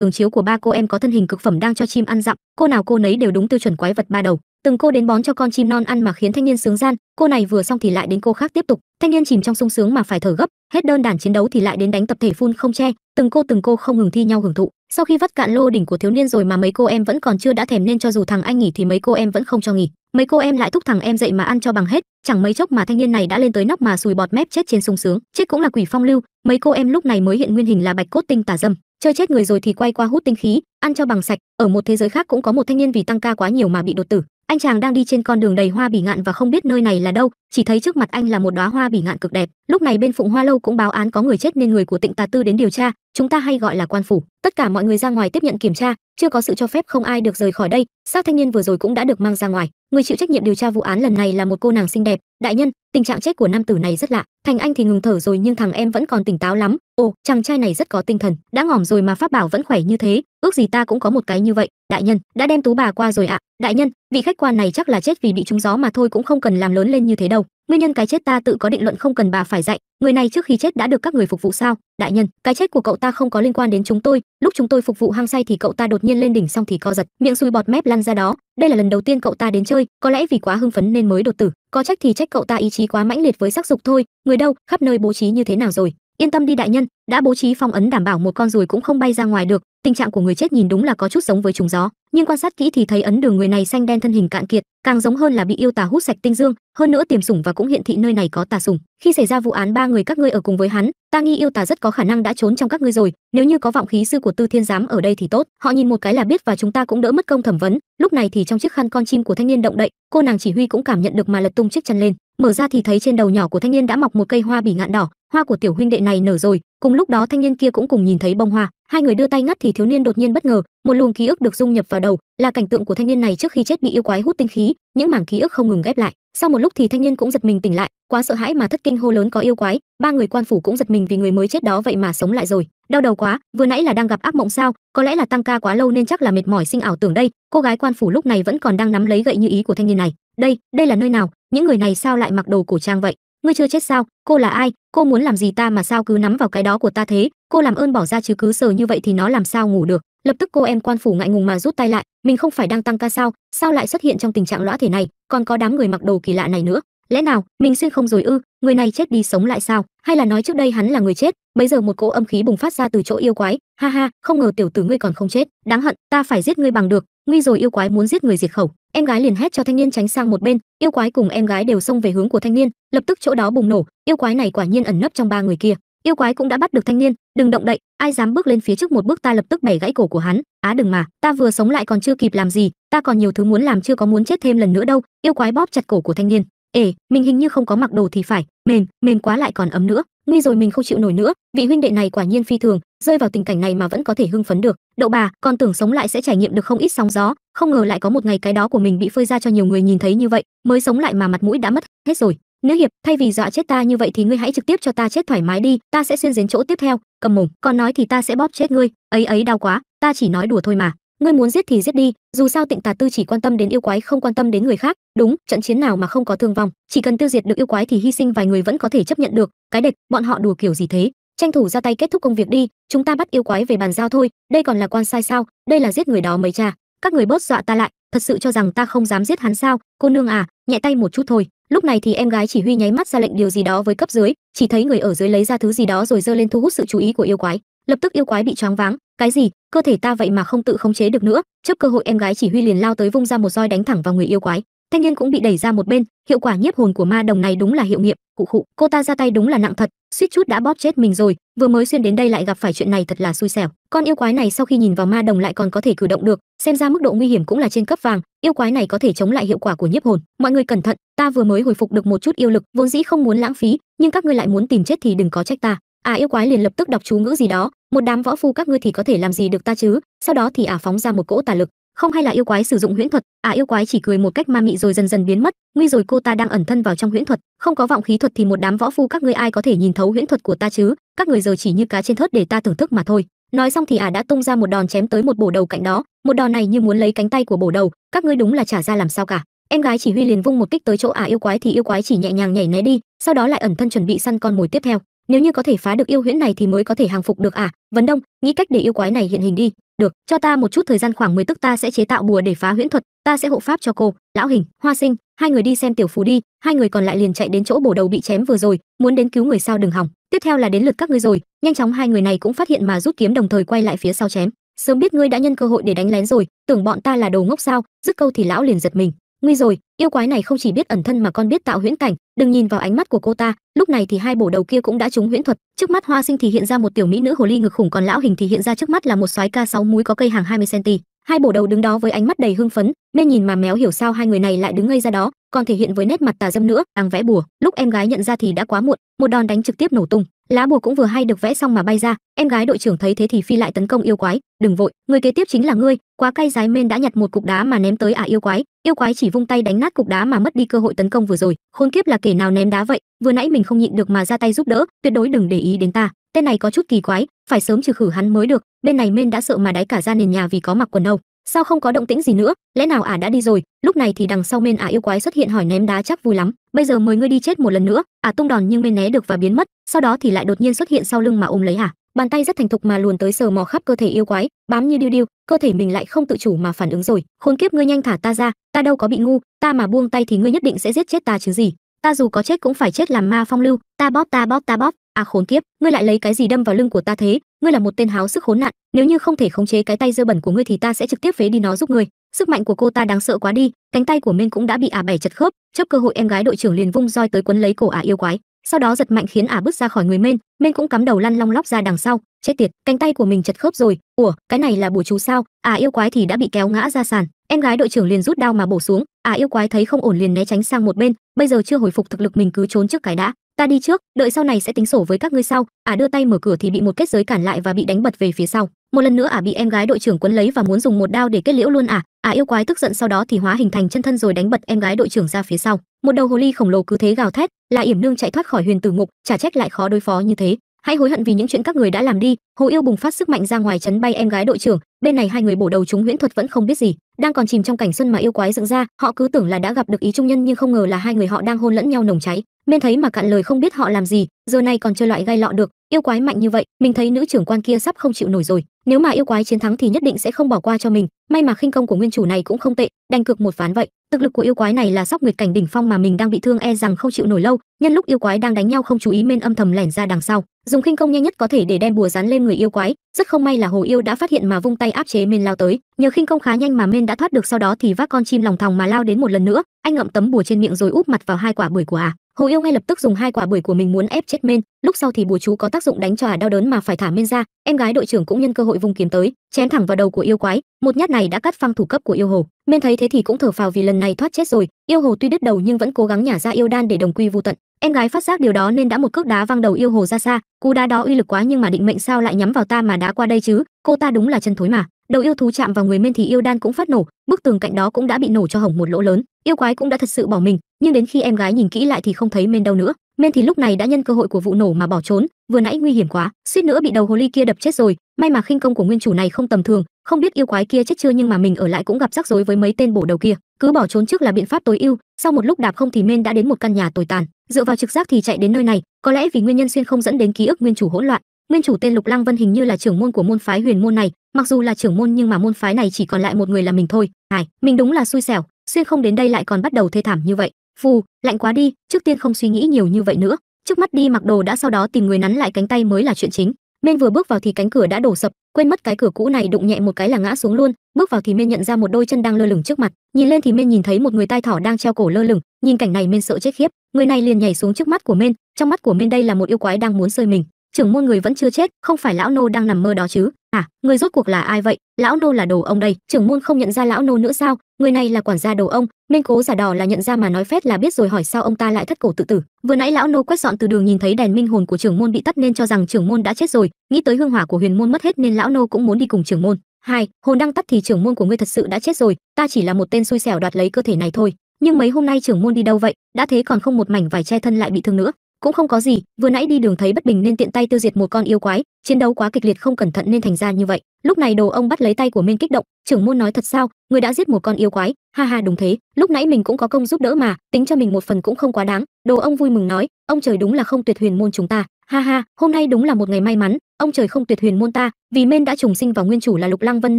tường chiếu của ba cô em có thân hình cực phẩm đang cho chim ăn dặm cô nào cô nấy đều đúng tiêu chuẩn quái vật ba đầu từng cô đến bón cho con chim non ăn mà khiến thanh niên sướng gian cô này vừa xong thì lại đến cô khác tiếp tục thanh niên chìm trong sung sướng mà phải thở gấp hết đơn đàn chiến đấu thì lại đến đánh tập thể phun không che từng cô từng cô không ngừng thi nhau hưởng thụ sau khi vắt cạn lô đỉnh của thiếu niên rồi mà mấy cô em vẫn còn chưa đã thèm nên cho dù thằng anh nghỉ thì mấy cô em vẫn không cho nghỉ mấy cô em lại thúc thằng em dậy mà ăn cho bằng hết chẳng mấy chốc mà thanh niên này đã lên tới nóc mà sùi bọt mép chết trên sung sướng chết cũng là quỷ phong lưu mấy cô em lúc này mới hiện nguyên hình là bạch cốt tinh tà dâm chơi chết người rồi thì quay qua hút tinh khí ăn cho bằng sạch ở một thế giới khác cũng có một thanh niên vì tăng ca quá nhiều mà bị đột tử anh chàng đang đi trên con đường đầy hoa bỉ ngạn và không biết nơi này là đâu chỉ thấy trước mặt anh là một đóa hoa bỉ ngạn cực đẹp lúc này bên phụng hoa lâu cũng báo án có người chết nên người của tịnh tà tư đến điều tra chúng ta hay gọi là quan phủ tất cả mọi người ra ngoài tiếp nhận kiểm tra chưa có sự cho phép không ai được rời khỏi đây xác thanh niên vừa rồi cũng đã được mang ra ngoài người chịu trách nhiệm điều tra vụ án lần này là một cô nàng xinh đẹp đại nhân tình trạng chết của nam tử này rất lạ thành anh thì ngừng thở rồi nhưng thằng em vẫn còn tỉnh táo lắm ồ chàng trai này rất có tinh thần đã ngỏm rồi mà pháp bảo vẫn khỏe như thế ước gì ta cũng có một cái như vậy đại nhân đã đem tú bà qua rồi ạ đại nhân vị khách quan này chắc là chết vì bị trúng gió mà thôi cũng không cần làm lớn lên như thế đâu nguyên nhân cái chết ta tự có định luận không cần bà phải dạy người này trước khi chết đã được các người phục vụ sao đại nhân cái chết của cậu ta không có liên quan đến chúng tôi lúc chúng tôi phục vụ hang say thì cậu ta đột nhiên lên đỉnh xong thì co giật miệng sùi bọt mép lăn ra đó đây là lần đầu tiên cậu ta đến chơi có lẽ vì quá hưng phấn nên mới đột tử có trách thì trách cậu ta ý chí quá mãnh liệt với sắc dục thôi người đâu khắp nơi bố trí như thế nào rồi yên tâm đi đại nhân đã bố trí phong ấn đảm bảo một con ruồi cũng không bay ra ngoài được tình trạng của người chết nhìn đúng là có chút giống với trùng gió nhưng quan sát kỹ thì thấy ấn đường người này xanh đen thân hình cạn kiệt càng giống hơn là bị yêu tà hút sạch tinh dương hơn nữa tiềm sủng và cũng hiện thị nơi này có tà sủng khi xảy ra vụ án ba người các ngươi ở cùng với hắn ta nghi yêu tà rất có khả năng đã trốn trong các ngươi rồi nếu như có vọng khí sư của tư thiên giám ở đây thì tốt họ nhìn một cái là biết và chúng ta cũng đỡ mất công thẩm vấn lúc này thì trong chiếc khăn con chim của thanh niên động đậy cô nàng chỉ huy cũng cảm nhận được mà lật tung chiếc chăn lên mở ra thì thấy trên đầu nhỏ của thanh niên đã mọc một cây hoa bỉ ngạn đỏ hoa của tiểu huynh đệ này nở rồi cùng lúc đó thanh niên kia cũng cùng nhìn thấy bông hoa hai người đưa tay ngắt thì thiếu niên đột nhiên bất ngờ một luồng ký ức được dung nhập vào đầu là cảnh tượng của thanh niên này trước khi chết bị yêu quái hút tinh khí những mảng ký ức không ngừng ghép lại sau một lúc thì thanh niên cũng giật mình tỉnh lại quá sợ hãi mà thất kinh hô lớn có yêu quái ba người quan phủ cũng giật mình vì người mới chết đó vậy mà sống lại rồi đau đầu quá vừa nãy là đang gặp ác mộng sao có lẽ là tăng ca quá lâu nên chắc là mệt mỏi sinh ảo tưởng đây cô gái quan phủ lúc này vẫn còn đang nắm lấy gậy như ý của thanh niên này đây đây là nơi nào những người này sao lại mặc đồ cổ trang vậy ngươi chưa chết sao cô là ai cô muốn làm gì ta mà sao cứ nắm vào cái đó của ta thế cô làm ơn bỏ ra chứ cứ sờ như vậy thì nó làm sao ngủ được lập tức cô em quan phủ ngại ngùng mà rút tay lại mình không phải đang tăng ca sao sao lại xuất hiện trong tình trạng lõa thể này còn có đám người mặc đồ kỳ lạ này nữa lẽ nào mình xuyên không rồi ư người này chết đi sống lại sao hay là nói trước đây hắn là người chết bây giờ một cỗ âm khí bùng phát ra từ chỗ yêu quái ha ha không ngờ tiểu tử ngươi còn không chết đáng hận ta phải giết ngươi bằng được nguy rồi yêu quái muốn giết người diệt khẩu em gái liền hét cho thanh niên tránh sang một bên yêu quái cùng em gái đều xông về hướng của thanh niên lập tức chỗ đó bùng nổ yêu quái này quả nhiên ẩn nấp trong ba người kia yêu quái cũng đã bắt được thanh niên đừng động đậy ai dám bước lên phía trước một bước ta lập tức bẻ gãy cổ của hắn á đừng mà ta vừa sống lại còn chưa kịp làm gì ta còn nhiều thứ muốn làm chưa có muốn chết thêm lần nữa đâu yêu quái bóp chặt cổ của thanh niên ể mình hình như không có mặc đồ thì phải mềm mềm quá lại còn ấm nữa nguy rồi mình không chịu nổi nữa vị huynh đệ này quả nhiên phi thường rơi vào tình cảnh này mà vẫn có thể hưng phấn được đậu bà còn tưởng sống lại sẽ trải nghiệm được không ít sóng gió không ngờ lại có một ngày cái đó của mình bị phơi ra cho nhiều người nhìn thấy như vậy mới sống lại mà mặt mũi đã mất hết rồi Nữ hiệp thay vì dọa chết ta như vậy thì ngươi hãy trực tiếp cho ta chết thoải mái đi ta sẽ xuyên đến chỗ tiếp theo cầm mồm còn nói thì ta sẽ bóp chết ngươi ấy ấy đau quá ta chỉ nói đùa thôi mà ngươi muốn giết thì giết đi dù sao tịnh tà tư chỉ quan tâm đến yêu quái không quan tâm đến người khác đúng trận chiến nào mà không có thương vong chỉ cần tiêu diệt được yêu quái thì hy sinh vài người vẫn có thể chấp nhận được cái địch bọn họ đùa kiểu gì thế tranh thủ ra tay kết thúc công việc đi chúng ta bắt yêu quái về bàn giao thôi đây còn là quan sai sao đây là giết người đó mấy cha các người bớt dọa ta lại thật sự cho rằng ta không dám giết hắn sao cô nương à nhẹ tay một chút thôi lúc này thì em gái chỉ huy nháy mắt ra lệnh điều gì đó với cấp dưới chỉ thấy người ở dưới lấy ra thứ gì đó rồi giơ lên thu hút sự chú ý của yêu quái lập tức yêu quái bị choáng váng cái gì cơ thể ta vậy mà không tự khống chế được nữa chấp cơ hội em gái chỉ huy liền lao tới vung ra một roi đánh thẳng vào người yêu quái thanh niên cũng bị đẩy ra một bên hiệu quả nhiếp hồn của ma đồng này đúng là hiệu nghiệm cụ cụ, cô ta ra tay đúng là nặng thật suýt chút đã bóp chết mình rồi vừa mới xuyên đến đây lại gặp phải chuyện này thật là xui xẻo con yêu quái này sau khi nhìn vào ma đồng lại còn có thể cử động được xem ra mức độ nguy hiểm cũng là trên cấp vàng yêu quái này có thể chống lại hiệu quả của nhiếp hồn mọi người cẩn thận ta vừa mới hồi phục được một chút yêu lực vốn dĩ không muốn lãng phí nhưng các ngươi lại muốn tìm chết thì đừng có trách ta à yêu quái liền lập tức đọc chú ngữ gì đó một đám võ phu các ngươi thì có thể làm gì được ta chứ sau đó thì à phóng ra một cỗ tà lực không hay là yêu quái sử dụng huyễn thuật à yêu quái chỉ cười một cách ma mị rồi dần dần biến mất nguy rồi cô ta đang ẩn thân vào trong huyễn thuật không có vọng khí thuật thì một đám võ phu các ngươi ai có thể nhìn thấu huyễn thuật của ta chứ các người giờ chỉ như cá trên thớt để ta thưởng thức mà thôi nói xong thì à đã tung ra một đòn chém tới một bổ đầu cạnh đó một đòn này như muốn lấy cánh tay của bổ đầu các ngươi đúng là trả ra làm sao cả em gái chỉ huy liền vung một kích tới chỗ à yêu quái thì yêu quái chỉ nhẹ nhàng nhảy né đi sau đó lại ẩn thân chuẩn bị săn con mồi tiếp theo nếu như có thể phá được yêu huyễn này thì mới có thể hàng phục được à vấn đông nghĩ cách để yêu quái này hiện hình đi được cho ta một chút thời gian khoảng 10 tức ta sẽ chế tạo bùa để phá huyễn thuật ta sẽ hộ pháp cho cô lão hình hoa sinh hai người đi xem tiểu phú đi hai người còn lại liền chạy đến chỗ bổ đầu bị chém vừa rồi muốn đến cứu người sao đừng hỏng tiếp theo là đến lượt các ngươi rồi nhanh chóng hai người này cũng phát hiện mà rút kiếm đồng thời quay lại phía sau chém sớm biết ngươi đã nhân cơ hội để đánh lén rồi tưởng bọn ta là đồ ngốc sao dứt câu thì lão liền giật mình nguy rồi yêu quái này không chỉ biết ẩn thân mà còn biết tạo huyễn cảnh đừng nhìn vào ánh mắt của cô ta lúc này thì hai bổ đầu kia cũng đã trúng huyễn thuật trước mắt hoa sinh thì hiện ra một tiểu mỹ nữ hồ ly ngực khủng còn lão hình thì hiện ra trước mắt là một soái ca sáu múi có cây hàng 20 cm hai bổ đầu đứng đó với ánh mắt đầy hưng phấn nên nhìn mà méo hiểu sao hai người này lại đứng ngây ra đó còn thể hiện với nét mặt tà dâm nữa đang vẽ bùa lúc em gái nhận ra thì đã quá muộn một đòn đánh trực tiếp nổ tung lá bùa cũng vừa hay được vẽ xong mà bay ra em gái đội trưởng thấy thế thì phi lại tấn công yêu quái đừng vội người kế tiếp chính là ngươi quá cay giái men đã nhặt một cục đá mà ném tới ả à yêu quái yêu quái chỉ vung tay đánh nát cục đá mà mất đi cơ hội tấn công vừa rồi khôn kiếp là kẻ nào ném đá vậy vừa nãy mình không nhịn được mà ra tay giúp đỡ tuyệt đối đừng để ý đến ta tên này có chút kỳ quái phải sớm trừ khử hắn mới được bên này men đã sợ mà đáy cả ra nền nhà vì có mặc quần âu sao không có động tĩnh gì nữa lẽ nào ả đã đi rồi lúc này thì đằng sau mên ả yêu quái xuất hiện hỏi ném đá chắc vui lắm bây giờ mời ngươi đi chết một lần nữa ả tung đòn nhưng mên né được và biến mất sau đó thì lại đột nhiên xuất hiện sau lưng mà ôm lấy ả bàn tay rất thành thục mà luồn tới sờ mò khắp cơ thể yêu quái bám như điêu điêu cơ thể mình lại không tự chủ mà phản ứng rồi khốn kiếp ngươi nhanh thả ta ra ta đâu có bị ngu ta mà buông tay thì ngươi nhất định sẽ giết chết ta chứ gì ta dù có chết cũng phải chết làm ma phong lưu ta bóp ta bóp ta bóp à khốn kiếp ngươi lại lấy cái gì đâm vào lưng của ta thế ngươi là một tên háo sức khốn nạn nếu như không thể khống chế cái tay dơ bẩn của ngươi thì ta sẽ trực tiếp phế đi nó giúp ngươi sức mạnh của cô ta đáng sợ quá đi cánh tay của minh cũng đã bị ả à bẻ chật khớp chấp cơ hội em gái đội trưởng liền vung roi tới quấn lấy cổ ả yêu quái sau đó giật mạnh khiến ả bước ra khỏi người minh minh cũng cắm đầu lăn long lóc ra đằng sau chết tiệt cánh tay của mình chật khớp rồi ủa cái này là bùa chú sao ả yêu quái thì đã bị kéo ngã ra sàn em gái đội trưởng liền rút đao mà bổ xuống ả yêu quái thấy không ổn liền né tránh sang một bên bây giờ chưa hồi phục thực lực mình cứ trốn trước cái đã ta đi trước đợi sau này sẽ tính sổ với các ngươi sau ả à đưa tay mở cửa thì bị một kết giới cản lại và bị đánh bật về phía sau một lần nữa ả à bị em gái đội trưởng quấn lấy và muốn dùng một đao để kết liễu luôn ả à. ả à, yêu quái tức giận sau đó thì hóa hình thành chân thân rồi đánh bật em gái đội trưởng ra phía sau một đầu hồ ly khổng lồ cứ thế gào thét là yểm nương chạy thoát khỏi huyền tử ngục chả trách lại khó đối phó như thế hãy hối hận vì những chuyện các người đã làm đi hồ yêu bùng phát sức mạnh ra ngoài chấn bay em gái đội trưởng bên này hai người bổ đầu chúng huyễn thuật vẫn không biết gì đang còn chìm trong cảnh xuân mà yêu quái dựng ra họ cứ tưởng là đã gặp được ý trung nhân nhưng không ngờ là hai người họ đang hôn lẫn nhau nồng cháy men thấy mà cạn lời không biết họ làm gì giờ này còn chơi loại gai lọ được yêu quái mạnh như vậy mình thấy nữ trưởng quan kia sắp không chịu nổi rồi nếu mà yêu quái chiến thắng thì nhất định sẽ không bỏ qua cho mình may mà khinh công của nguyên chủ này cũng không tệ đành cược một ván vậy thực lực của yêu quái này là sóc nguyệt cảnh đỉnh phong mà mình đang bị thương e rằng không chịu nổi lâu nhân lúc yêu quái đang đánh nhau không chú ý men âm thầm lẻn ra đằng sau dùng khinh công nhanh nhất có thể để đem bùa dán lên người yêu quái rất không may là hồ yêu đã phát hiện mà vung tay áp chế men lao tới nhờ khinh công khá nhanh mà men đã thoát được sau đó thì vác con chim lòng thòng mà lao đến một lần nữa anh ngậm tấm bùa trên miệng rồi úp mặt vào hai quả bưởi của ả à. hồ yêu ngay lập tức dùng hai quả bưởi của mình muốn ép chết men lúc sau thì bùa chú có tác dụng đánh cho ả đau đớn mà phải thả men ra em gái đội trưởng cũng nhân cơ hội vùng kiếm tới chém thẳng vào đầu của yêu quái một nhát này đã cắt phăng thủ cấp của yêu hồ men thấy thế thì cũng thở phào vì lần này thoát chết rồi yêu hồ tuy đứt đầu nhưng vẫn cố gắng nhả ra yêu đan để đồng quy vô tận em gái phát giác điều đó nên đã một cước đá văng đầu yêu hồ ra xa cú đá đó uy lực quá nhưng mà định mệnh sao lại nhắm vào ta mà đã qua đây chứ cô ta đúng là chân thối mà đầu yêu thú chạm vào người men thì yêu đan cũng phát nổ bức tường cạnh đó cũng đã bị nổ cho hỏng một lỗ lớn yêu quái cũng đã thật sự bỏ mình nhưng đến khi em gái nhìn kỹ lại thì không thấy men đâu nữa men thì lúc này đã nhân cơ hội của vụ nổ mà bỏ trốn vừa nãy nguy hiểm quá suýt nữa bị đầu hồ ly kia đập chết rồi may mà khinh công của nguyên chủ này không tầm thường không biết yêu quái kia chết chưa nhưng mà mình ở lại cũng gặp rắc rối với mấy tên bổ đầu kia cứ bỏ trốn trước là biện pháp tối ưu sau một lúc đạp không thì men đã đến một căn nhà tồi tàn dựa vào trực giác thì chạy đến nơi này có lẽ vì nguyên nhân xuyên không dẫn đến ký ức nguyên chủ hỗn loạn nguyên chủ tên lục lăng vân hình như là trưởng môn của môn phái huyền môn này mặc dù là trưởng môn nhưng mà môn phái này chỉ còn lại một người là mình thôi hải mình đúng là xui xẻo xuyên không đến đây lại còn bắt đầu thê thảm như vậy phù lạnh quá đi trước tiên không suy nghĩ nhiều như vậy nữa trước mắt đi mặc đồ đã sau đó tìm người nắn lại cánh tay mới là chuyện chính Mên vừa bước vào thì cánh cửa đã đổ sập, quên mất cái cửa cũ này đụng nhẹ một cái là ngã xuống luôn. Bước vào thì Mên nhận ra một đôi chân đang lơ lửng trước mặt, nhìn lên thì Mên nhìn thấy một người tai thỏ đang treo cổ lơ lửng, nhìn cảnh này Mên sợ chết khiếp, người này liền nhảy xuống trước mắt của Mên, trong mắt của Mên đây là một yêu quái đang muốn sơi mình trưởng môn người vẫn chưa chết không phải lão nô đang nằm mơ đó chứ à người rốt cuộc là ai vậy lão nô là đồ ông đây trưởng môn không nhận ra lão nô nữa sao người này là quản gia đồ ông minh cố giả đỏ là nhận ra mà nói phét là biết rồi hỏi sao ông ta lại thất cổ tự tử vừa nãy lão nô quét dọn từ đường nhìn thấy đèn minh hồn của trưởng môn bị tắt nên cho rằng trưởng môn đã chết rồi nghĩ tới hương hỏa của huyền môn mất hết nên lão nô cũng muốn đi cùng trưởng môn hai hồn đang tắt thì trưởng môn của ngươi thật sự đã chết rồi ta chỉ là một tên xui xẻo đoạt lấy cơ thể này thôi nhưng mấy hôm nay trưởng môn đi đâu vậy đã thế còn không một mảnh vải che thân lại bị thương nữa cũng không có gì vừa nãy đi đường thấy bất bình nên tiện tay tiêu diệt một con yêu quái chiến đấu quá kịch liệt không cẩn thận nên thành ra như vậy lúc này đồ ông bắt lấy tay của minh kích động trưởng môn nói thật sao người đã giết một con yêu quái ha ha đúng thế lúc nãy mình cũng có công giúp đỡ mà tính cho mình một phần cũng không quá đáng đồ ông vui mừng nói ông trời đúng là không tuyệt huyền môn chúng ta ha ha hôm nay đúng là một ngày may mắn ông trời không tuyệt huyền môn ta vì men đã trùng sinh vào nguyên chủ là lục lăng vân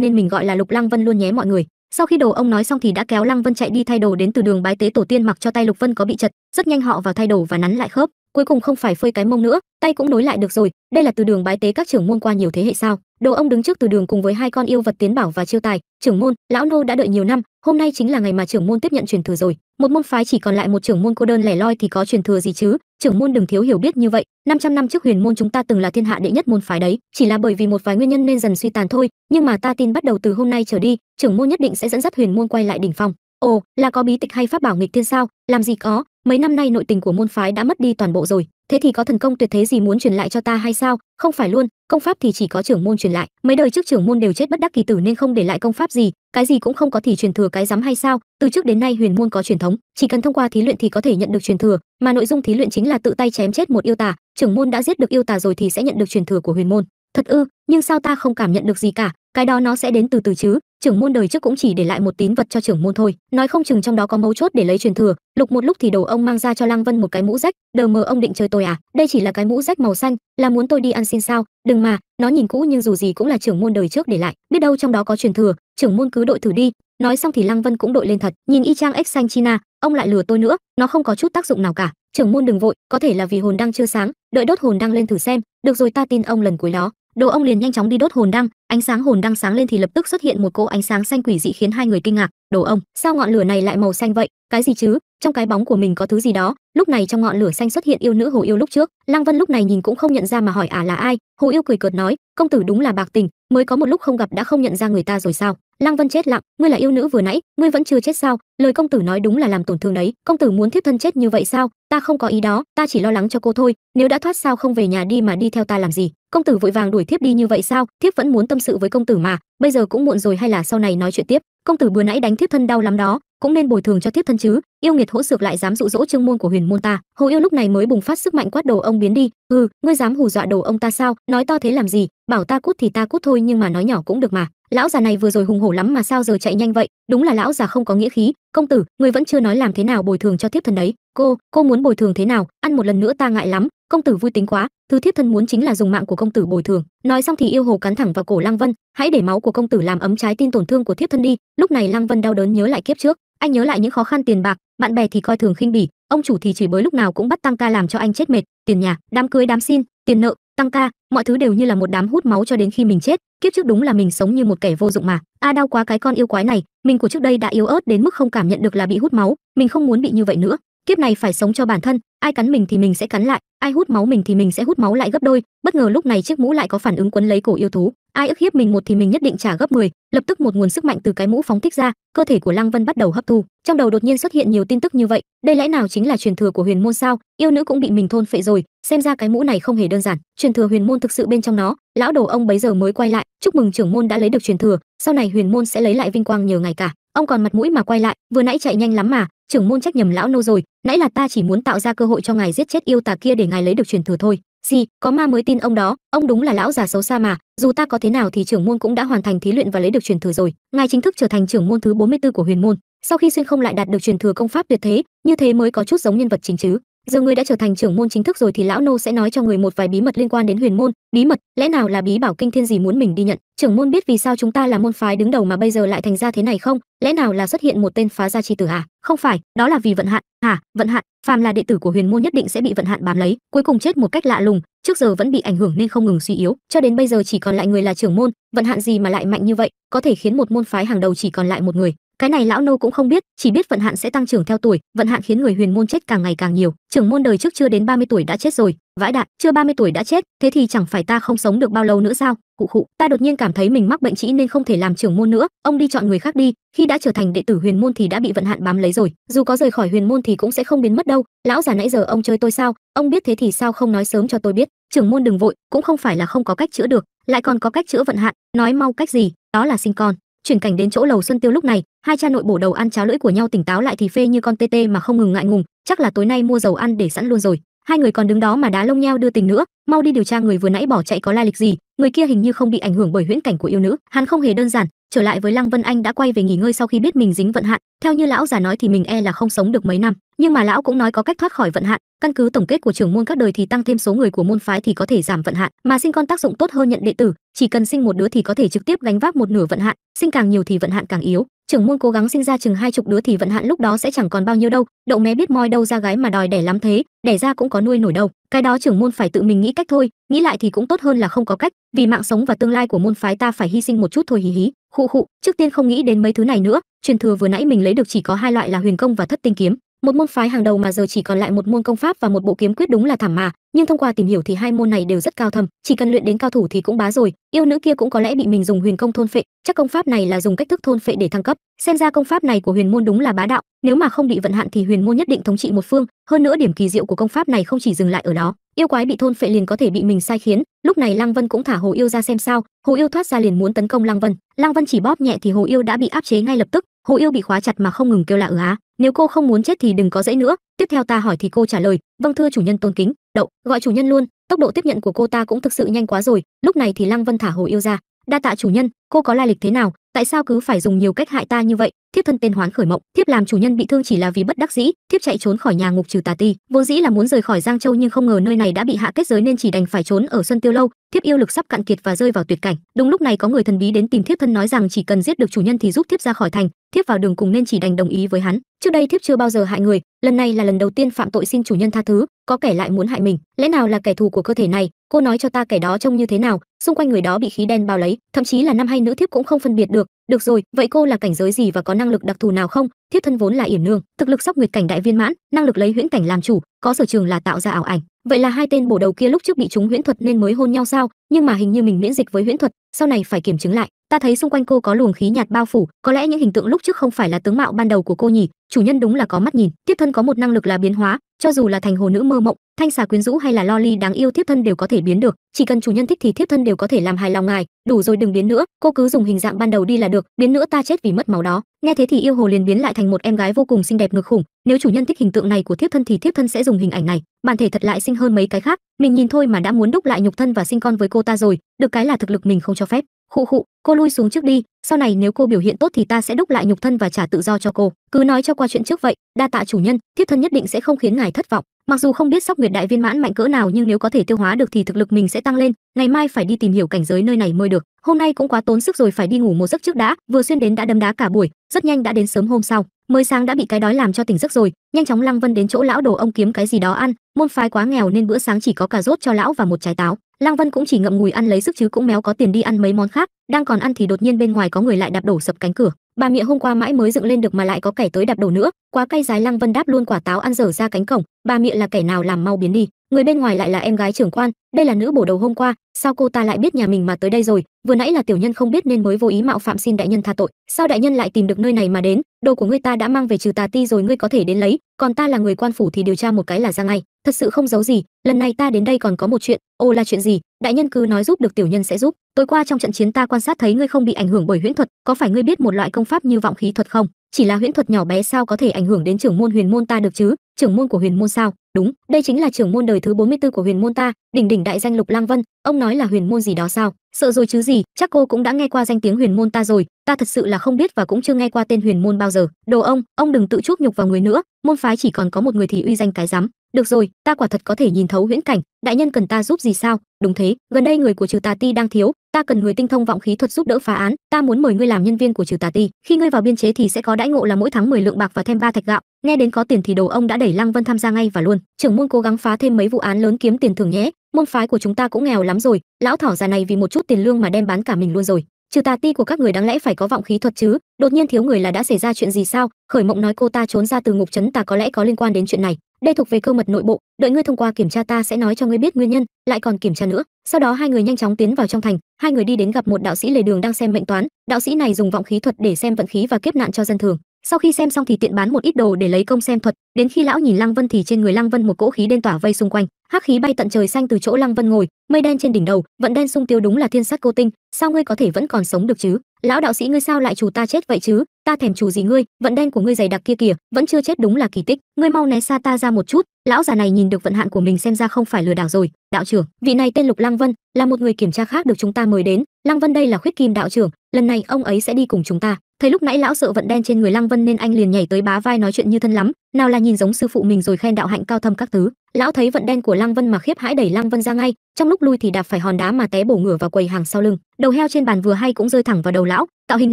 nên mình gọi là lục lăng vân luôn nhé mọi người sau khi đồ ông nói xong thì đã kéo lăng vân chạy đi thay đồ đến từ đường bái tế tổ tiên mặc cho tay lục vân có bị chật rất nhanh họ vào thay đồ và nắn lại khớp cuối cùng không phải phơi cái mông nữa tay cũng nối lại được rồi đây là từ đường bái tế các trưởng môn qua nhiều thế hệ sao đồ ông đứng trước từ đường cùng với hai con yêu vật tiến bảo và chiêu tài trưởng môn lão nô đã đợi nhiều năm hôm nay chính là ngày mà trưởng môn tiếp nhận truyền thừa rồi một môn phái chỉ còn lại một trưởng môn cô đơn lẻ loi thì có truyền thừa gì chứ trưởng môn đừng thiếu hiểu biết như vậy 500 năm trước huyền môn chúng ta từng là thiên hạ đệ nhất môn phái đấy chỉ là bởi vì một vài nguyên nhân nên dần suy tàn thôi nhưng mà ta tin bắt đầu từ hôm nay trở đi trưởng môn nhất định sẽ dẫn dắt huyền môn quay lại đỉnh phong ồ là có bí tịch hay pháp bảo nghịch thiên sao làm gì có mấy năm nay nội tình của môn phái đã mất đi toàn bộ rồi thế thì có thần công tuyệt thế gì muốn truyền lại cho ta hay sao không phải luôn công pháp thì chỉ có trưởng môn truyền lại mấy đời trước trưởng môn đều chết bất đắc kỳ tử nên không để lại công pháp gì cái gì cũng không có thì truyền thừa cái rắm hay sao từ trước đến nay huyền môn có truyền thống chỉ cần thông qua thí luyện thì có thể nhận được truyền thừa mà nội dung thí luyện chính là tự tay chém chết một yêu tà trưởng môn đã giết được yêu tà rồi thì sẽ nhận được truyền thừa của huyền môn thật ư nhưng sao ta không cảm nhận được gì cả cái đó nó sẽ đến từ từ chứ trưởng môn đời trước cũng chỉ để lại một tín vật cho trưởng môn thôi nói không chừng trong đó có mấu chốt để lấy truyền thừa lục một lúc thì đồ ông mang ra cho lăng vân một cái mũ rách đờ mờ ông định chơi tôi à đây chỉ là cái mũ rách màu xanh là muốn tôi đi ăn xin sao đừng mà nó nhìn cũ nhưng dù gì cũng là trưởng môn đời trước để lại biết đâu trong đó có truyền thừa trưởng môn cứ đội thử đi nói xong thì lăng vân cũng đội lên thật nhìn y trang ếch xanh china ông lại lừa tôi nữa nó không có chút tác dụng nào cả trưởng môn đừng vội có thể là vì hồn đang chưa sáng đợi đốt hồn đang lên thử xem được rồi ta tin ông lần cuối đó Đồ ông liền nhanh chóng đi đốt hồn đăng, ánh sáng hồn đăng sáng lên thì lập tức xuất hiện một cô ánh sáng xanh quỷ dị khiến hai người kinh ngạc, "Đồ ông, sao ngọn lửa này lại màu xanh vậy? Cái gì chứ? Trong cái bóng của mình có thứ gì đó?" Lúc này trong ngọn lửa xanh xuất hiện yêu nữ Hồ Yêu lúc trước, Lăng Vân lúc này nhìn cũng không nhận ra mà hỏi "À là ai?" Hồ Yêu cười cợt nói, "Công tử đúng là bạc tình, mới có một lúc không gặp đã không nhận ra người ta rồi sao?" Lăng Vân chết lặng, ngươi là yêu nữ vừa nãy, ngươi vẫn chưa chết sao? Lời công tử nói đúng là làm tổn thương đấy, công tử muốn thiếp thân chết như vậy sao? Ta không có ý đó, ta chỉ lo lắng cho cô thôi, nếu đã thoát sao không về nhà đi mà đi theo ta làm gì? Công tử vội vàng đuổi thiếp đi như vậy sao? Thiếp vẫn muốn tâm sự với công tử mà, bây giờ cũng muộn rồi hay là sau này nói chuyện tiếp? Công tử vừa nãy đánh thiếp thân đau lắm đó, cũng nên bồi thường cho thiếp thân chứ yêu nghiệt hỗ sược lại dám dụ dỗ trương môn của huyền môn ta hồ yêu lúc này mới bùng phát sức mạnh quát đồ ông biến đi ừ ngươi dám hù dọa đồ ông ta sao nói to thế làm gì bảo ta cút thì ta cút thôi nhưng mà nói nhỏ cũng được mà lão già này vừa rồi hùng hổ lắm mà sao giờ chạy nhanh vậy đúng là lão già không có nghĩa khí công tử người vẫn chưa nói làm thế nào bồi thường cho thiếp thân đấy cô cô muốn bồi thường thế nào ăn một lần nữa ta ngại lắm công tử vui tính quá thứ thiếp thân muốn chính là dùng mạng của công tử bồi thường nói xong thì yêu hồ cắn thẳng vào cổ lăng vân hãy để máu của công tử làm ấm trái tim tổn thương của thiếp thân đi lúc này lăng vân đau đớn nhớ lại kiếp trước anh nhớ lại những khó khăn tiền bạc bạn bè thì coi thường khinh bỉ ông chủ thì chửi bới lúc nào cũng bắt tăng ca làm cho anh chết mệt tiền nhà đám cưới đám xin tiền nợ tăng ca mọi thứ đều như là một đám hút máu cho đến khi mình chết kiếp trước đúng là mình sống như một kẻ vô dụng mà a à, đau quá cái con yêu quái này mình của trước đây đã yếu ớt đến mức không cảm nhận được là bị hút máu mình không muốn bị như vậy nữa kiếp này phải sống cho bản thân ai cắn mình thì mình sẽ cắn lại ai hút máu mình thì mình sẽ hút máu lại gấp đôi bất ngờ lúc này chiếc mũ lại có phản ứng quấn lấy cổ yêu thú ai ức hiếp mình một thì mình nhất định trả gấp 10, lập tức một nguồn sức mạnh từ cái mũ phóng thích ra, cơ thể của Lăng Vân bắt đầu hấp thu. Trong đầu đột nhiên xuất hiện nhiều tin tức như vậy, đây lẽ nào chính là truyền thừa của Huyền môn sao? Yêu nữ cũng bị mình thôn phệ rồi, xem ra cái mũ này không hề đơn giản, truyền thừa Huyền môn thực sự bên trong nó. Lão đồ ông bấy giờ mới quay lại, chúc mừng trưởng môn đã lấy được truyền thừa, sau này Huyền môn sẽ lấy lại vinh quang nhiều ngày cả. Ông còn mặt mũi mà quay lại, vừa nãy chạy nhanh lắm mà, trưởng môn trách nhầm lão nô rồi nãy là ta chỉ muốn tạo ra cơ hội cho ngài giết chết yêu tà kia để ngài lấy được truyền thừa thôi gì có ma mới tin ông đó ông đúng là lão già xấu xa mà dù ta có thế nào thì trưởng môn cũng đã hoàn thành thí luyện và lấy được truyền thừa rồi ngài chính thức trở thành trưởng môn thứ 44 của huyền môn sau khi xuyên không lại đạt được truyền thừa công pháp tuyệt thế như thế mới có chút giống nhân vật chính chứ giờ ngươi đã trở thành trưởng môn chính thức rồi thì lão nô sẽ nói cho người một vài bí mật liên quan đến huyền môn bí mật lẽ nào là bí bảo kinh thiên gì muốn mình đi nhận trưởng môn biết vì sao chúng ta là môn phái đứng đầu mà bây giờ lại thành ra thế này không lẽ nào là xuất hiện một tên phá gia chi tử à không phải đó là vì vận hạn hả vận hạn phàm là đệ tử của huyền môn nhất định sẽ bị vận hạn bám lấy cuối cùng chết một cách lạ lùng trước giờ vẫn bị ảnh hưởng nên không ngừng suy yếu cho đến bây giờ chỉ còn lại người là trưởng môn vận hạn gì mà lại mạnh như vậy có thể khiến một môn phái hàng đầu chỉ còn lại một người cái này lão nô cũng không biết chỉ biết vận hạn sẽ tăng trưởng theo tuổi vận hạn khiến người huyền môn chết càng ngày càng nhiều trưởng môn đời trước chưa đến 30 tuổi đã chết rồi vãi đạn chưa 30 tuổi đã chết thế thì chẳng phải ta không sống được bao lâu nữa sao cụ cụ ta đột nhiên cảm thấy mình mắc bệnh trĩ nên không thể làm trưởng môn nữa ông đi chọn người khác đi khi đã trở thành đệ tử huyền môn thì đã bị vận hạn bám lấy rồi dù có rời khỏi huyền môn thì cũng sẽ không biến mất đâu lão già nãy giờ ông chơi tôi sao ông biết thế thì sao không nói sớm cho tôi biết trưởng môn đừng vội cũng không phải là không có cách chữa được lại còn có cách chữa vận hạn nói mau cách gì đó là sinh con chuyển cảnh đến chỗ lầu xuân tiêu lúc này hai cha nội bổ đầu ăn cháo lưỡi của nhau tỉnh táo lại thì phê như con tê tê mà không ngừng ngại ngùng chắc là tối nay mua dầu ăn để sẵn luôn rồi hai người còn đứng đó mà đá lông nhau đưa tình nữa mau đi điều tra người vừa nãy bỏ chạy có lai lịch gì người kia hình như không bị ảnh hưởng bởi huyễn cảnh của yêu nữ hắn không hề đơn giản trở lại với lăng vân anh đã quay về nghỉ ngơi sau khi biết mình dính vận hạn theo như lão già nói thì mình e là không sống được mấy năm nhưng mà lão cũng nói có cách thoát khỏi vận hạn căn cứ tổng kết của trưởng môn các đời thì tăng thêm số người của môn phái thì có thể giảm vận hạn mà sinh con tác dụng tốt hơn nhận đệ tử chỉ cần sinh một đứa thì có thể trực tiếp gánh vác một nửa vận hạn sinh càng nhiều thì vận hạn càng yếu trưởng môn cố gắng sinh ra chừng hai chục đứa thì vận hạn lúc đó sẽ chẳng còn bao nhiêu đâu đậu mé biết moi đâu ra gái mà đòi đẻ lắm thế đẻ ra cũng có nuôi nổi đâu cái đó trưởng môn phải tự mình nghĩ cách thôi nghĩ lại thì cũng tốt hơn là không có cách vì mạng sống và tương lai của môn phái ta phải hy sinh một chút thôi hí hí khụ khụ trước tiên không nghĩ đến mấy thứ này nữa truyền thừa vừa nãy mình lấy được chỉ có hai loại là huyền công và thất tinh kiếm một môn phái hàng đầu mà giờ chỉ còn lại một môn công pháp và một bộ kiếm quyết đúng là thảm mà nhưng thông qua tìm hiểu thì hai môn này đều rất cao thâm chỉ cần luyện đến cao thủ thì cũng bá rồi yêu nữ kia cũng có lẽ bị mình dùng huyền công thôn phệ chắc công pháp này là dùng cách thức thôn phệ để thăng cấp xem ra công pháp này của huyền môn đúng là bá đạo nếu mà không bị vận hạn thì huyền môn nhất định thống trị một phương hơn nữa điểm kỳ diệu của công pháp này không chỉ dừng lại ở đó yêu quái bị thôn phệ liền có thể bị mình sai khiến lúc này lăng vân cũng thả hồ yêu ra xem sao hồ yêu thoát ra liền muốn tấn công lăng vân lăng vân chỉ bóp nhẹ thì hồ yêu đã bị áp chế ngay lập tức Hồ Yêu bị khóa chặt mà không ngừng kêu là ừ á, nếu cô không muốn chết thì đừng có dễ nữa, tiếp theo ta hỏi thì cô trả lời, vâng thưa chủ nhân tôn kính, đậu, gọi chủ nhân luôn, tốc độ tiếp nhận của cô ta cũng thực sự nhanh quá rồi, lúc này thì Lăng Vân thả Hồ Yêu ra, đa tạ chủ nhân, cô có lai lịch thế nào, tại sao cứ phải dùng nhiều cách hại ta như vậy, thiếp thân tên Hoán Khởi Mộng, thiếp làm chủ nhân bị thương chỉ là vì bất đắc dĩ, thiếp chạy trốn khỏi nhà ngục trừ tà ti, vốn dĩ là muốn rời khỏi Giang Châu nhưng không ngờ nơi này đã bị hạ kết giới nên chỉ đành phải trốn ở Xuân Tiêu lâu, thiếp yêu lực sắp cạn kiệt và rơi vào tuyệt cảnh. Đúng lúc này có người thần bí đến tìm thiếp thân nói rằng chỉ cần giết được chủ nhân thì giúp thiếp ra khỏi thành, thiếp vào đường cùng nên chỉ đành đồng ý với hắn trước đây thiếp chưa bao giờ hại người lần này là lần đầu tiên phạm tội xin chủ nhân tha thứ có kẻ lại muốn hại mình lẽ nào là kẻ thù của cơ thể này cô nói cho ta kẻ đó trông như thế nào xung quanh người đó bị khí đen bao lấy thậm chí là nam hay nữ thiếp cũng không phân biệt được được rồi vậy cô là cảnh giới gì và có năng lực đặc thù nào không thiếp thân vốn là yểm nương thực lực sóc nguyệt cảnh đại viên mãn năng lực lấy huyễn cảnh làm chủ có sở trường là tạo ra ảo ảnh vậy là hai tên bổ đầu kia lúc trước bị chúng huyễn thuật nên mới hôn nhau sao nhưng mà hình như mình miễn dịch với huyễn thuật sau này phải kiểm chứng lại ta thấy xung quanh cô có luồng khí nhạt bao phủ có lẽ những hình tượng lúc trước không phải là tướng mạo ban đầu của cô nhỉ chủ nhân đúng là có mắt nhìn tiếp thân có một năng lực là biến hóa cho dù là thành hồ nữ mơ mộng thanh xà quyến rũ hay là loli đáng yêu tiếp thân đều có thể biến được chỉ cần chủ nhân thích thì thiếp thân đều có thể làm hài lòng ngài đủ rồi đừng biến nữa cô cứ dùng hình dạng ban đầu đi là được biến nữa ta chết vì mất máu đó nghe thế thì yêu hồ liền biến lại thành một em gái vô cùng xinh đẹp ngực khủng nếu chủ nhân thích hình tượng này của thiếp thân thì thiếp thân sẽ dùng hình ảnh này bản thể thật lại xinh hơn mấy cái khác mình nhìn thôi mà đã muốn đúc lại nhục thân và sinh con với cô ta rồi được cái là thực lực mình không cho phép khụ khụ cô lui xuống trước đi sau này nếu cô biểu hiện tốt thì ta sẽ đúc lại nhục thân và trả tự do cho cô cứ nói cho qua chuyện trước vậy đa tạ chủ nhân thiếp thân nhất định sẽ không khiến ngài thất vọng mặc dù không biết sóc nguyệt đại viên mãn mạnh cỡ nào nhưng nếu có thể tiêu hóa được thì thực lực mình sẽ tăng lên ngày mai phải đi tìm hiểu cảnh giới nơi này mới được hôm nay cũng quá tốn sức rồi phải đi ngủ một giấc trước đã vừa xuyên đến đã đấm đá cả buổi rất nhanh đã đến sớm hôm sau mới sáng đã bị cái đói làm cho tỉnh giấc rồi nhanh chóng lăng vân đến chỗ lão đồ ông kiếm cái gì đó ăn môn phái quá nghèo nên bữa sáng chỉ có cà rốt cho lão và một trái táo lăng vân cũng chỉ ngậm ngùi ăn lấy sức chứ cũng méo có tiền đi ăn mấy món khác đang còn ăn thì đột nhiên bên ngoài có người lại đạp đổ sập cánh cửa bà mẹ hôm qua mãi mới dựng lên được mà lại có kẻ tới đạp đổ nữa quá cay dài lăng vân đáp luôn quả táo ăn dở ra cánh cổng bà mẹ là kẻ nào làm mau biến đi người bên ngoài lại là em gái trưởng quan đây là nữ bổ đầu hôm qua sao cô ta lại biết nhà mình mà tới đây rồi vừa nãy là tiểu nhân không biết nên mới vô ý mạo phạm xin đại nhân tha tội sao đại nhân lại tìm được nơi này mà đến đồ của người ta đã mang về trừ tà ti rồi ngươi có thể đến lấy còn ta là người quan phủ thì điều tra một cái là ra ngay thật sự không giấu gì lần này ta đến đây còn có một chuyện ô là chuyện gì đại nhân cứ nói giúp được tiểu nhân sẽ giúp tối qua trong trận chiến ta quan sát thấy ngươi không bị ảnh hưởng bởi huyễn thuật có phải ngươi biết một loại công pháp như vọng khí thuật không chỉ là huyễn thuật nhỏ bé sao có thể ảnh hưởng đến trưởng môn huyền môn ta được chứ trưởng môn của huyền môn sao đúng đây chính là trưởng môn đời thứ 44 của huyền môn ta đỉnh đỉnh đại danh lục lang vân ông nói là huyền môn gì đó sao sợ rồi chứ gì chắc cô cũng đã nghe qua danh tiếng huyền môn ta rồi ta thật sự là không biết và cũng chưa nghe qua tên huyền môn bao giờ đồ ông ông đừng tự chuốc nhục vào người nữa môn phái chỉ còn có một người thì uy danh cái rắm được rồi ta quả thật có thể nhìn thấu huyễn cảnh đại nhân cần ta giúp gì sao đúng thế gần đây người của trừ tà ti đang thiếu ta cần người tinh thông vọng khí thuật giúp đỡ phá án ta muốn mời ngươi làm nhân viên của trừ tà ti khi ngươi vào biên chế thì sẽ có đãi ngộ là mỗi tháng 10 lượng bạc và thêm ba thạch gạo nghe đến có tiền thì đồ ông đã đẩy lăng vân tham gia ngay và luôn trưởng môn cố gắng phá thêm mấy vụ án lớn kiếm tiền thưởng nhé môn phái của chúng ta cũng nghèo lắm rồi lão thỏ già này vì một chút tiền lương mà đem bán cả mình luôn rồi trừ tà ti của các người đáng lẽ phải có vọng khí thuật chứ đột nhiên thiếu người là đã xảy ra chuyện gì sao khởi mộng nói cô ta trốn ra từ ngục trấn ta có lẽ có liên quan đến chuyện này đây thuộc về cơ mật nội bộ đợi ngươi thông qua kiểm tra ta sẽ nói cho ngươi biết nguyên nhân lại còn kiểm tra nữa sau đó hai người nhanh chóng tiến vào trong thành hai người đi đến gặp một đạo sĩ lề đường đang xem mệnh toán đạo sĩ này dùng vọng khí thuật để xem vận khí và kiếp nạn cho dân thường sau khi xem xong thì tiện bán một ít đồ để lấy công xem thuật đến khi lão nhìn lăng vân thì trên người lăng vân một cỗ khí đen tỏa vây xung quanh hắc khí bay tận trời xanh từ chỗ lăng vân ngồi mây đen trên đỉnh đầu vận đen sung tiêu đúng là thiên sát cô tinh sao ngươi có thể vẫn còn sống được chứ lão đạo sĩ ngươi sao lại chủ ta chết vậy chứ ta thèm chủ gì ngươi vận đen của ngươi dày đặc kia kìa vẫn chưa chết đúng là kỳ tích ngươi mau né xa ta ra một chút lão già này nhìn được vận hạn của mình xem ra không phải lừa đảo rồi đạo trưởng vị này tên lục lăng vân là một người kiểm tra khác được chúng ta mời đến lăng vân đây là khuyết kim đạo trưởng lần này ông ấy sẽ đi cùng chúng ta thấy lúc nãy lão sợ vận đen trên người lăng vân nên anh liền nhảy tới bá vai nói chuyện như thân lắm nào là nhìn giống sư phụ mình rồi khen đạo hạnh cao thâm các thứ lão thấy vận đen của lăng vân mà khiếp hãi đẩy lăng vân ra ngay trong lúc lui thì đạp phải hòn đá mà té bổ ngửa vào quầy hàng sau lưng đầu heo trên bàn vừa hay cũng rơi thẳng vào đầu lão tạo hình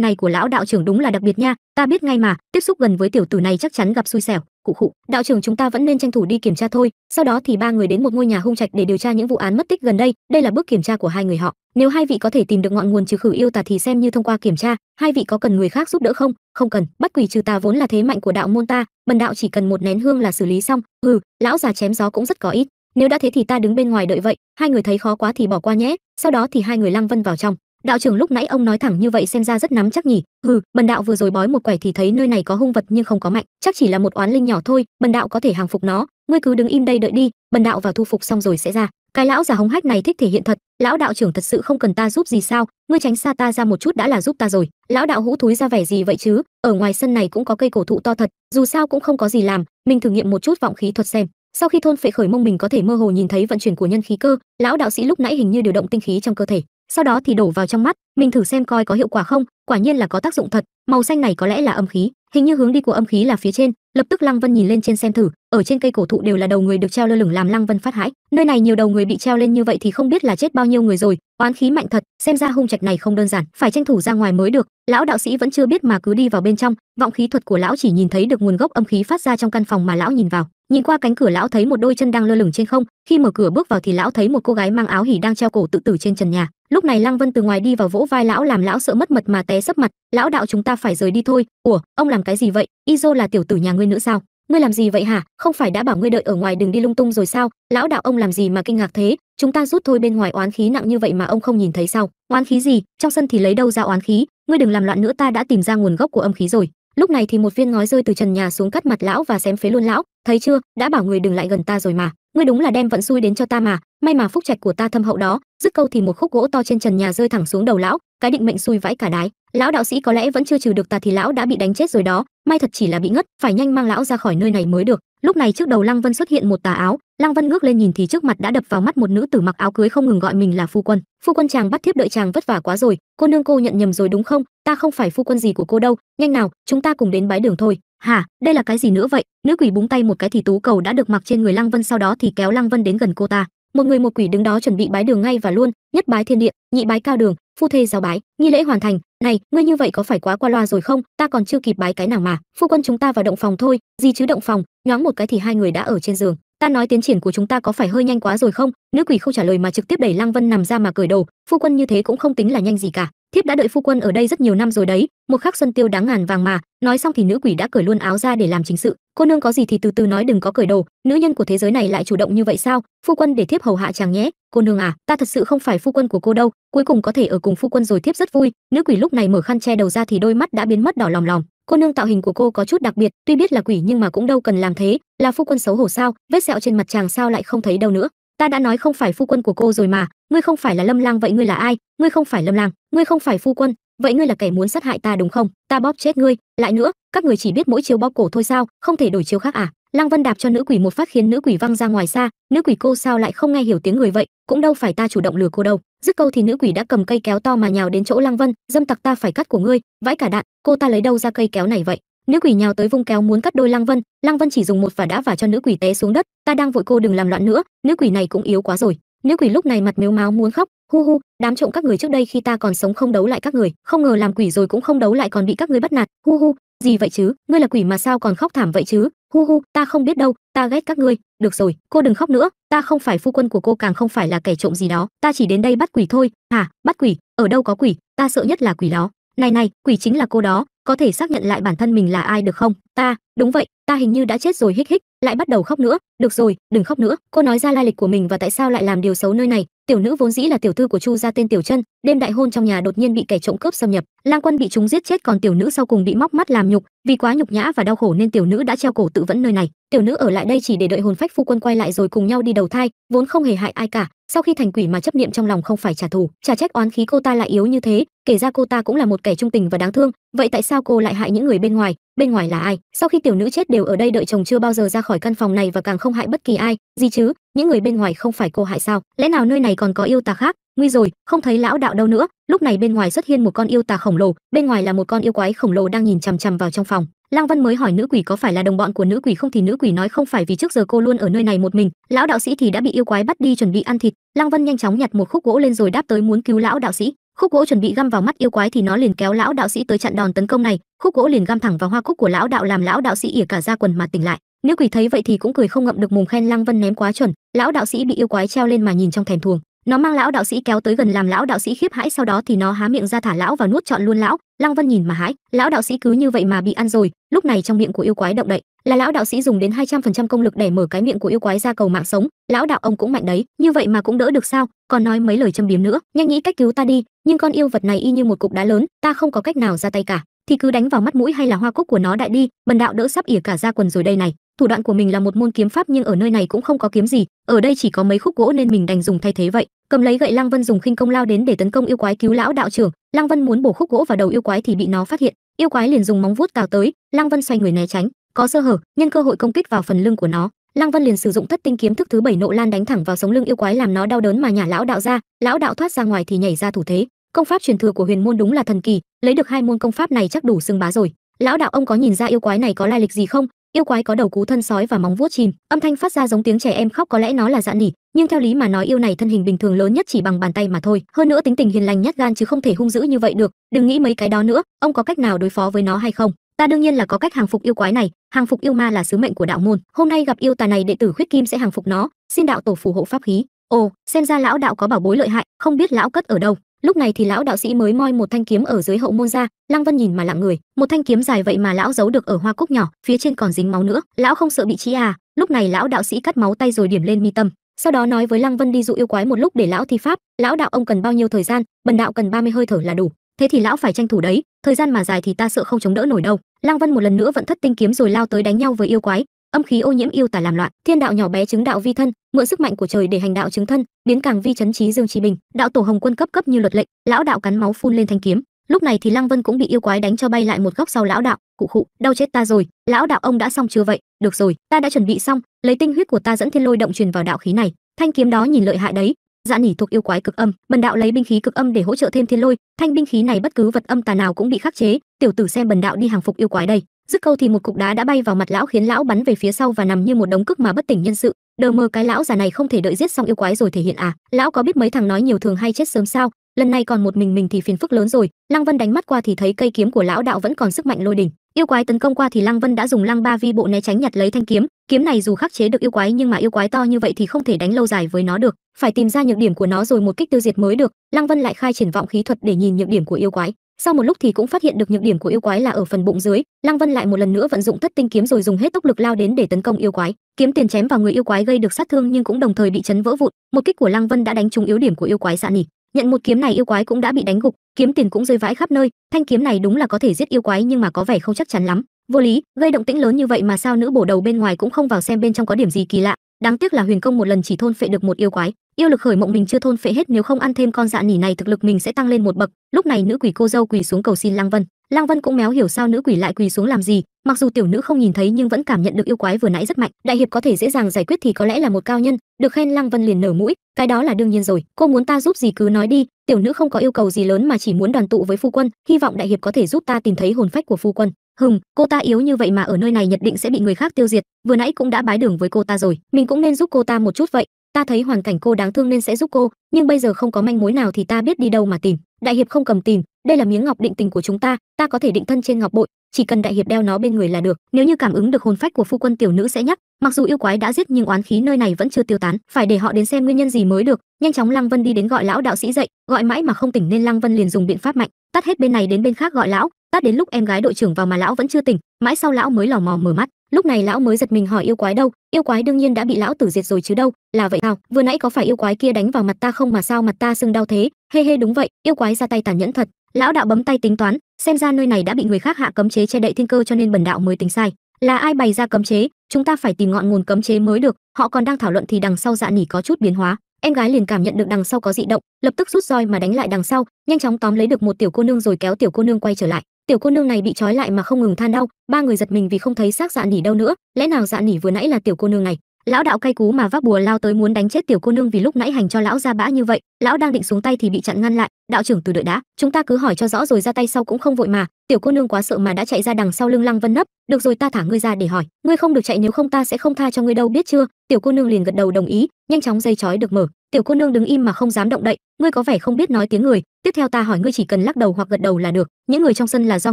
này của lão đạo trưởng đúng là đặc biệt nha ta biết ngay mà tiếp xúc gần với tiểu tử này chắc chắn gặp xui xẻo cụ khụ đạo trưởng chúng ta vẫn nên tranh thủ đi kiểm tra thôi sau đó thì ba người đến một ngôi nhà hung trạch để điều tra những vụ án mất tích gần đây đây là bước kiểm tra của hai người họ nếu hai vị có thể tìm được ngọn nguồn trừ khử yêu tà thì xem như thông qua kiểm tra hai vị có cần người khác giúp đỡ không không cần bắt quỷ trừ tà vốn là thế mạnh của đạo môn ta bần đạo chỉ cần một nén hương là xử lý xong ừ lão già chém gió cũng rất có ít nếu đã thế thì ta đứng bên ngoài đợi vậy hai người thấy khó quá thì bỏ qua nhé sau đó thì hai người lăng vân vào trong đạo trưởng lúc nãy ông nói thẳng như vậy xem ra rất nắm chắc nhỉ hừ bần đạo vừa rồi bói một quẻ thì thấy nơi này có hung vật nhưng không có mạnh chắc chỉ là một oán linh nhỏ thôi bần đạo có thể hàng phục nó ngươi cứ đứng im đây đợi đi bần đạo vào thu phục xong rồi sẽ ra cái lão già hống hách này thích thể hiện thật lão đạo trưởng thật sự không cần ta giúp gì sao ngươi tránh xa ta ra một chút đã là giúp ta rồi lão đạo hũ thúi ra vẻ gì vậy chứ ở ngoài sân này cũng có cây cổ thụ to thật dù sao cũng không có gì làm mình thử nghiệm một chút vọng khí thuật xem sau khi thôn phệ khởi mông mình có thể mơ hồ nhìn thấy vận chuyển của nhân khí cơ lão đạo sĩ lúc nãy hình như điều động tinh khí trong cơ thể sau đó thì đổ vào trong mắt mình thử xem coi có hiệu quả không quả nhiên là có tác dụng thật màu xanh này có lẽ là âm khí hình như hướng đi của âm khí là phía trên lập tức lăng vân nhìn lên trên xem thử ở trên cây cổ thụ đều là đầu người được treo lơ lửng làm lăng vân phát hãi nơi này nhiều đầu người bị treo lên như vậy thì không biết là chết bao nhiêu người rồi oán khí mạnh thật xem ra hung trạch này không đơn giản phải tranh thủ ra ngoài mới được lão đạo sĩ vẫn chưa biết mà cứ đi vào bên trong vọng khí thuật của lão chỉ nhìn thấy được nguồn gốc âm khí phát ra trong căn phòng mà lão nhìn vào nhìn qua cánh cửa lão thấy một đôi chân đang lơ lửng trên không khi mở cửa bước vào thì lão thấy một cô gái mang áo hỉ đang treo cổ tự tử trên trần nhà lúc này lăng vân từ ngoài đi vào vỗ vai lão làm lão sợ mất mật mà té sấp mặt lão đạo chúng ta phải rời đi thôi ủa ông làm cái gì vậy izo là tiểu tử nhà ngươi nữa sao ngươi làm gì vậy hả không phải đã bảo ngươi đợi ở ngoài đừng đi lung tung rồi sao lão đạo ông làm gì mà kinh ngạc thế chúng ta rút thôi bên ngoài oán khí nặng như vậy mà ông không nhìn thấy sao oán khí gì trong sân thì lấy đâu ra oán khí ngươi đừng làm loạn nữa ta đã tìm ra nguồn gốc của âm khí rồi lúc này thì một viên ngói rơi từ trần nhà xuống cắt mặt lão và xém phế luôn lão thấy chưa đã bảo người đừng lại gần ta rồi mà ngươi đúng là đem vận xui đến cho ta mà may mà phúc trạch của ta thâm hậu đó dứt câu thì một khúc gỗ to trên trần nhà rơi thẳng xuống đầu lão cái định mệnh xui vãi cả đái lão đạo sĩ có lẽ vẫn chưa trừ được ta thì lão đã bị đánh chết rồi đó may thật chỉ là bị ngất phải nhanh mang lão ra khỏi nơi này mới được lúc này trước đầu lăng vân xuất hiện một tà áo lăng vân ngước lên nhìn thì trước mặt đã đập vào mắt một nữ tử mặc áo cưới không ngừng gọi mình là phu quân phu quân chàng bắt thiếp đợi chàng vất vả quá rồi cô nương cô nhận nhầm rồi đúng không ta không phải phu quân gì của cô đâu nhanh nào chúng ta cùng đến bái đường thôi hả đây là cái gì nữa vậy nữ quỷ búng tay một cái thì tú cầu đã được mặc trên người lăng vân sau đó thì kéo lăng vân đến gần cô ta một người một quỷ đứng đó chuẩn bị bái đường ngay và luôn nhất bái thiên địa nhị bái cao đường phu thê giáo bái nghi lễ hoàn thành này ngươi như vậy có phải quá qua loa rồi không ta còn chưa kịp bái cái nào mà phu quân chúng ta vào động phòng thôi gì chứ động phòng nhóm một cái thì hai người đã ở trên giường ta nói tiến triển của chúng ta có phải hơi nhanh quá rồi không nữ quỷ không trả lời mà trực tiếp đẩy lăng vân nằm ra mà cởi đầu phu quân như thế cũng không tính là nhanh gì cả thiếp đã đợi phu quân ở đây rất nhiều năm rồi đấy một khắc xuân tiêu đáng ngàn vàng mà nói xong thì nữ quỷ đã cởi luôn áo ra để làm chính sự cô nương có gì thì từ từ nói đừng có cởi đầu nữ nhân của thế giới này lại chủ động như vậy sao phu quân để thiếp hầu hạ chàng nhé cô nương à ta thật sự không phải phu quân của cô đâu cuối cùng có thể ở cùng phu quân rồi thiếp rất vui nữ quỷ lúc này mở khăn che đầu ra thì đôi mắt đã biến mất đỏ lòm lòm cô nương tạo hình của cô có chút đặc biệt tuy biết là quỷ nhưng mà cũng đâu cần làm thế là phu quân xấu hổ sao vết sẹo trên mặt chàng sao lại không thấy đâu nữa ta đã nói không phải phu quân của cô rồi mà ngươi không phải là lâm lang vậy ngươi là ai ngươi không phải lâm lang ngươi không phải phu quân vậy ngươi là kẻ muốn sát hại ta đúng không ta bóp chết ngươi lại nữa các người chỉ biết mỗi chiếu bóp cổ thôi sao không thể đổi chiếu khác à Lăng Vân đạp cho nữ quỷ một phát khiến nữ quỷ văng ra ngoài xa, nữ quỷ cô sao lại không nghe hiểu tiếng người vậy, cũng đâu phải ta chủ động lừa cô đâu dứt câu thì nữ quỷ đã cầm cây kéo to mà nhào đến chỗ lăng vân dâm tặc ta phải cắt của ngươi vãi cả đạn cô ta lấy đâu ra cây kéo này vậy nữ quỷ nhào tới vung kéo muốn cắt đôi lăng vân lăng vân chỉ dùng một và đã và cho nữ quỷ té xuống đất ta đang vội cô đừng làm loạn nữa nữ quỷ này cũng yếu quá rồi nữ quỷ lúc này mặt mếu máu muốn khóc hu hu đám trộm các người trước đây khi ta còn sống không đấu lại các người không ngờ làm quỷ rồi cũng không đấu lại còn bị các ngươi bắt nạt hu hu gì vậy chứ ngươi là quỷ mà sao còn khóc thảm vậy chứ hu hu ta không biết đâu ta ghét các ngươi được rồi cô đừng khóc nữa ta không phải phu quân của cô càng không phải là kẻ trộm gì đó ta chỉ đến đây bắt quỷ thôi hả à, bắt quỷ ở đâu có quỷ ta sợ nhất là quỷ đó này này quỷ chính là cô đó có thể xác nhận lại bản thân mình là ai được không ta đúng vậy ta hình như đã chết rồi hích hích lại bắt đầu khóc nữa được rồi đừng khóc nữa cô nói ra lai lịch của mình và tại sao lại làm điều xấu nơi này tiểu nữ vốn dĩ là tiểu thư của chu gia tên tiểu chân đêm đại hôn trong nhà đột nhiên bị kẻ trộm cướp xâm nhập lang quân bị chúng giết chết còn tiểu nữ sau cùng bị móc mắt làm nhục vì quá nhục nhã và đau khổ nên tiểu nữ đã treo cổ tự vẫn nơi này tiểu nữ ở lại đây chỉ để đợi hồn phách phu quân quay lại rồi cùng nhau đi đầu thai vốn không hề hại ai cả sau khi thành quỷ mà chấp niệm trong lòng không phải trả thù trả trách oán khí cô ta lại yếu như thế kể ra cô ta cũng là một kẻ trung tình và đáng thương vậy tại sao sao cô lại hại những người bên ngoài bên ngoài là ai sau khi tiểu nữ chết đều ở đây đợi chồng chưa bao giờ ra khỏi căn phòng này và càng không hại bất kỳ ai gì chứ những người bên ngoài không phải cô hại sao lẽ nào nơi này còn có yêu tà khác nguy rồi không thấy lão đạo đâu nữa lúc này bên ngoài xuất hiện một con yêu tà khổng lồ bên ngoài là một con yêu quái khổng lồ đang nhìn chằm chằm vào trong phòng Lang Văn mới hỏi nữ quỷ có phải là đồng bọn của nữ quỷ không thì nữ quỷ nói không phải vì trước giờ cô luôn ở nơi này một mình, lão đạo sĩ thì đã bị yêu quái bắt đi chuẩn bị ăn thịt. Lang Văn nhanh chóng nhặt một khúc gỗ lên rồi đáp tới muốn cứu lão đạo sĩ khúc gỗ chuẩn bị găm vào mắt yêu quái thì nó liền kéo lão đạo sĩ tới chặn đòn tấn công này khúc gỗ liền găm thẳng vào hoa cúc của lão đạo làm lão đạo sĩ ỉa cả ra quần mà tỉnh lại nếu quỷ thấy vậy thì cũng cười không ngậm được mồm khen lăng vân ném quá chuẩn lão đạo sĩ bị yêu quái treo lên mà nhìn trong thèm thuồng nó mang lão đạo sĩ kéo tới gần làm lão đạo sĩ khiếp hãi sau đó thì nó há miệng ra thả lão vào nuốt trọn luôn lão lăng vân nhìn mà hãi lão đạo sĩ cứ như vậy mà bị ăn rồi lúc này trong miệng của yêu quái động đậy là lão đạo sĩ dùng đến 200% công lực để mở cái miệng của yêu quái ra cầu mạng sống lão đạo ông cũng mạnh đấy như vậy mà cũng đỡ được sao còn nói mấy lời châm biếm nữa nhanh nghĩ cách cứu ta đi nhưng con yêu vật này y như một cục đá lớn ta không có cách nào ra tay cả thì cứ đánh vào mắt mũi hay là hoa cúc của nó đại đi bần đạo đỡ sắp ỉa cả ra quần rồi đây này thủ đoạn của mình là một môn kiếm pháp nhưng ở nơi này cũng không có kiếm gì ở đây chỉ có mấy khúc gỗ nên mình đành dùng thay thế vậy cầm lấy gậy lăng vân dùng khinh công lao đến để tấn công yêu quái cứu lão đạo trưởng lăng vân muốn bổ khúc gỗ vào đầu yêu quái thì bị nó phát hiện yêu quái liền dùng móng vuốt cào tới lăng vân xoay người né tránh có sơ hở nhân cơ hội công kích vào phần lưng của nó lăng vân liền sử dụng thất tinh kiếm thức thứ bảy nộ lan đánh thẳng vào sống lưng yêu quái làm nó đau đớn mà nhả lão đạo ra lão đạo thoát ra ngoài thì nhảy ra thủ thế công pháp truyền thừa của huyền môn đúng là thần kỳ lấy được hai môn công pháp này chắc đủ xưng bá rồi lão đạo ông có nhìn ra yêu quái này có lai lịch gì không yêu quái có đầu cú thân sói và móng vuốt chìm âm thanh phát ra giống tiếng trẻ em khóc có lẽ nó là dạn nỉ nhưng theo lý mà nói yêu này thân hình bình thường lớn nhất chỉ bằng bàn tay mà thôi hơn nữa tính tình hiền lành nhát gan chứ không thể hung dữ như vậy được đừng nghĩ mấy cái đó nữa ông có cách nào đối phó với nó hay không ta đương nhiên là có cách hàng phục yêu quái này hàng phục yêu ma là sứ mệnh của đạo môn hôm nay gặp yêu tà này đệ tử khuyết kim sẽ hàng phục nó xin đạo tổ phù hộ pháp khí ồ xem ra lão đạo có bảo bối lợi hại không biết lão cất ở đâu lúc này thì lão đạo sĩ mới moi một thanh kiếm ở dưới hậu môn ra lăng vân nhìn mà lặng người một thanh kiếm dài vậy mà lão giấu được ở hoa cúc nhỏ phía trên còn dính máu nữa lão không sợ bị chí à lúc này lão đạo sĩ cắt máu tay rồi điểm lên mi tâm sau đó nói với lăng vân đi dụ yêu quái một lúc để lão thi pháp lão đạo ông cần bao nhiêu thời gian bần đạo cần 30 hơi thở là đủ thế thì lão phải tranh thủ đấy thời gian mà dài thì ta sợ không chống đỡ nổi đâu lăng vân một lần nữa vẫn thất tinh kiếm rồi lao tới đánh nhau với yêu quái âm khí ô nhiễm yêu tà làm loạn thiên đạo nhỏ bé chứng đạo vi thân mượn sức mạnh của trời để hành đạo chứng thân biến càng vi chấn chí dương trí bình đạo tổ hồng quân cấp cấp như luật lệnh lão đạo cắn máu phun lên thanh kiếm lúc này thì lăng vân cũng bị yêu quái đánh cho bay lại một góc sau lão đạo cụ cụ đau chết ta rồi lão đạo ông đã xong chưa vậy được rồi ta đã chuẩn bị xong lấy tinh huyết của ta dẫn thiên lôi động truyền vào đạo khí này thanh kiếm đó nhìn lợi hại đấy dạ nỉ thuộc yêu quái cực âm bần đạo lấy binh khí cực âm để hỗ trợ thêm thiên lôi thanh binh khí này bất cứ vật âm tà nào cũng bị khắc chế tiểu tử xem bần đạo đi hàng phục yêu quái đây dứt câu thì một cục đá đã bay vào mặt lão khiến lão bắn về phía sau và nằm như một đống cức mà bất tỉnh nhân sự đờ mơ cái lão già này không thể đợi giết xong yêu quái rồi thể hiện à lão có biết mấy thằng nói nhiều thường hay chết sớm sao lần này còn một mình mình thì phiền phức lớn rồi lăng vân đánh mắt qua thì thấy cây kiếm của lão đạo vẫn còn sức mạnh lôi đỉnh yêu quái tấn công qua thì lăng vân đã dùng lăng ba vi bộ né tránh nhặt lấy thanh kiếm kiếm này dù khắc chế được yêu quái nhưng mà yêu quái to như vậy thì không thể đánh lâu dài với nó được phải tìm ra nhược điểm của nó rồi một kích tiêu diệt mới được lăng vân lại khai triển vọng khí thuật để nhìn nhược điểm của yêu quái sau một lúc thì cũng phát hiện được nhược điểm của yêu quái là ở phần bụng dưới lăng vân lại một lần nữa vận dụng thất tinh kiếm rồi dùng hết tốc lực lao đến để tấn công yêu quái kiếm tiền chém vào người yêu quái gây được sát thương nhưng cũng đồng thời bị chấn vỡ vụn một kích của lăng vân đã đánh trúng yếu điểm của yêu quái xạ dạ nỉ nhận một kiếm này yêu quái cũng đã bị đánh gục kiếm tiền cũng rơi vãi khắp nơi thanh kiếm này đúng là có thể giết yêu quái nhưng mà có vẻ không chắc chắn lắm vô lý gây động tĩnh lớn như vậy mà sao nữ bổ đầu bên ngoài cũng không vào xem bên trong có điểm gì kỳ lạ đáng tiếc là huyền công một lần chỉ thôn phệ được một yêu quái yêu lực khởi mộng mình chưa thôn phệ hết nếu không ăn thêm con dạ nỉ này thực lực mình sẽ tăng lên một bậc lúc này nữ quỷ cô dâu quỳ xuống cầu xin Lang vân Lang vân cũng méo hiểu sao nữ quỷ lại quỳ xuống làm gì mặc dù tiểu nữ không nhìn thấy nhưng vẫn cảm nhận được yêu quái vừa nãy rất mạnh đại hiệp có thể dễ dàng giải quyết thì có lẽ là một cao nhân được khen Lang vân liền nở mũi cái đó là đương nhiên rồi cô muốn ta giúp gì cứ nói đi tiểu nữ không có yêu cầu gì lớn mà chỉ muốn đoàn tụ với phu quân hy vọng đại hiệp có thể giúp ta tìm thấy hồn phách của phu quân hừm cô ta yếu như vậy mà ở nơi này nhất định sẽ bị người khác tiêu diệt vừa nãy cũng đã bái đường với cô ta rồi mình cũng nên giúp cô ta một chút vậy ta thấy hoàn cảnh cô đáng thương nên sẽ giúp cô nhưng bây giờ không có manh mối nào thì ta biết đi đâu mà tìm đại hiệp không cầm tìm đây là miếng ngọc định tình của chúng ta ta có thể định thân trên ngọc bội chỉ cần đại hiệp đeo nó bên người là được nếu như cảm ứng được hồn phách của phu quân tiểu nữ sẽ nhắc mặc dù yêu quái đã giết nhưng oán khí nơi này vẫn chưa tiêu tán phải để họ đến xem nguyên nhân gì mới được nhanh chóng lăng vân đi đến gọi lão đạo sĩ dậy gọi mãi mà không tỉnh nên lăng vân liền dùng biện pháp mạnh tắt hết bên này đến bên khác gọi lão tát đến lúc em gái đội trưởng vào mà lão vẫn chưa tỉnh mãi sau lão mới lò mò mở mắt lúc này lão mới giật mình hỏi yêu quái đâu yêu quái đương nhiên đã bị lão tử diệt rồi chứ đâu là vậy sao vừa nãy có phải yêu quái kia đánh vào mặt ta không mà sao mặt ta sưng đau thế hê hê đúng vậy yêu quái ra tay tàn nhẫn thật lão đạo bấm tay tính toán xem ra nơi này đã bị người khác hạ cấm chế che đậy thiên cơ cho nên bần đạo mới tính sai là ai bày ra cấm chế chúng ta phải tìm ngọn nguồn cấm chế mới được họ còn đang thảo luận thì đằng sau dạ nỉ có chút biến hóa em gái liền cảm nhận được đằng sau có dị động lập tức rút roi mà đánh lại đằng sau nhanh chóng tóm lấy được một tiểu cô nương rồi kéo tiểu cô nương quay trở lại tiểu cô nương này bị trói lại mà không ngừng than đau ba người giật mình vì không thấy xác dạ nỉ đâu nữa lẽ nào dạ nỉ vừa nãy là tiểu cô nương này lão đạo cay cú mà vác bùa lao tới muốn đánh chết tiểu cô nương vì lúc nãy hành cho lão ra bã như vậy lão đang định xuống tay thì bị chặn ngăn lại đạo trưởng từ đợi đã chúng ta cứ hỏi cho rõ rồi ra tay sau cũng không vội mà tiểu cô nương quá sợ mà đã chạy ra đằng sau lưng lăng vân nấp được rồi ta thả ngươi ra để hỏi ngươi không được chạy nếu không ta sẽ không tha cho ngươi đâu biết chưa tiểu cô nương liền gật đầu đồng ý nhanh chóng dây chói được mở tiểu cô nương đứng im mà không dám động đậy ngươi có vẻ không biết nói tiếng người tiếp theo ta hỏi ngươi chỉ cần lắc đầu hoặc gật đầu là được những người trong sân là do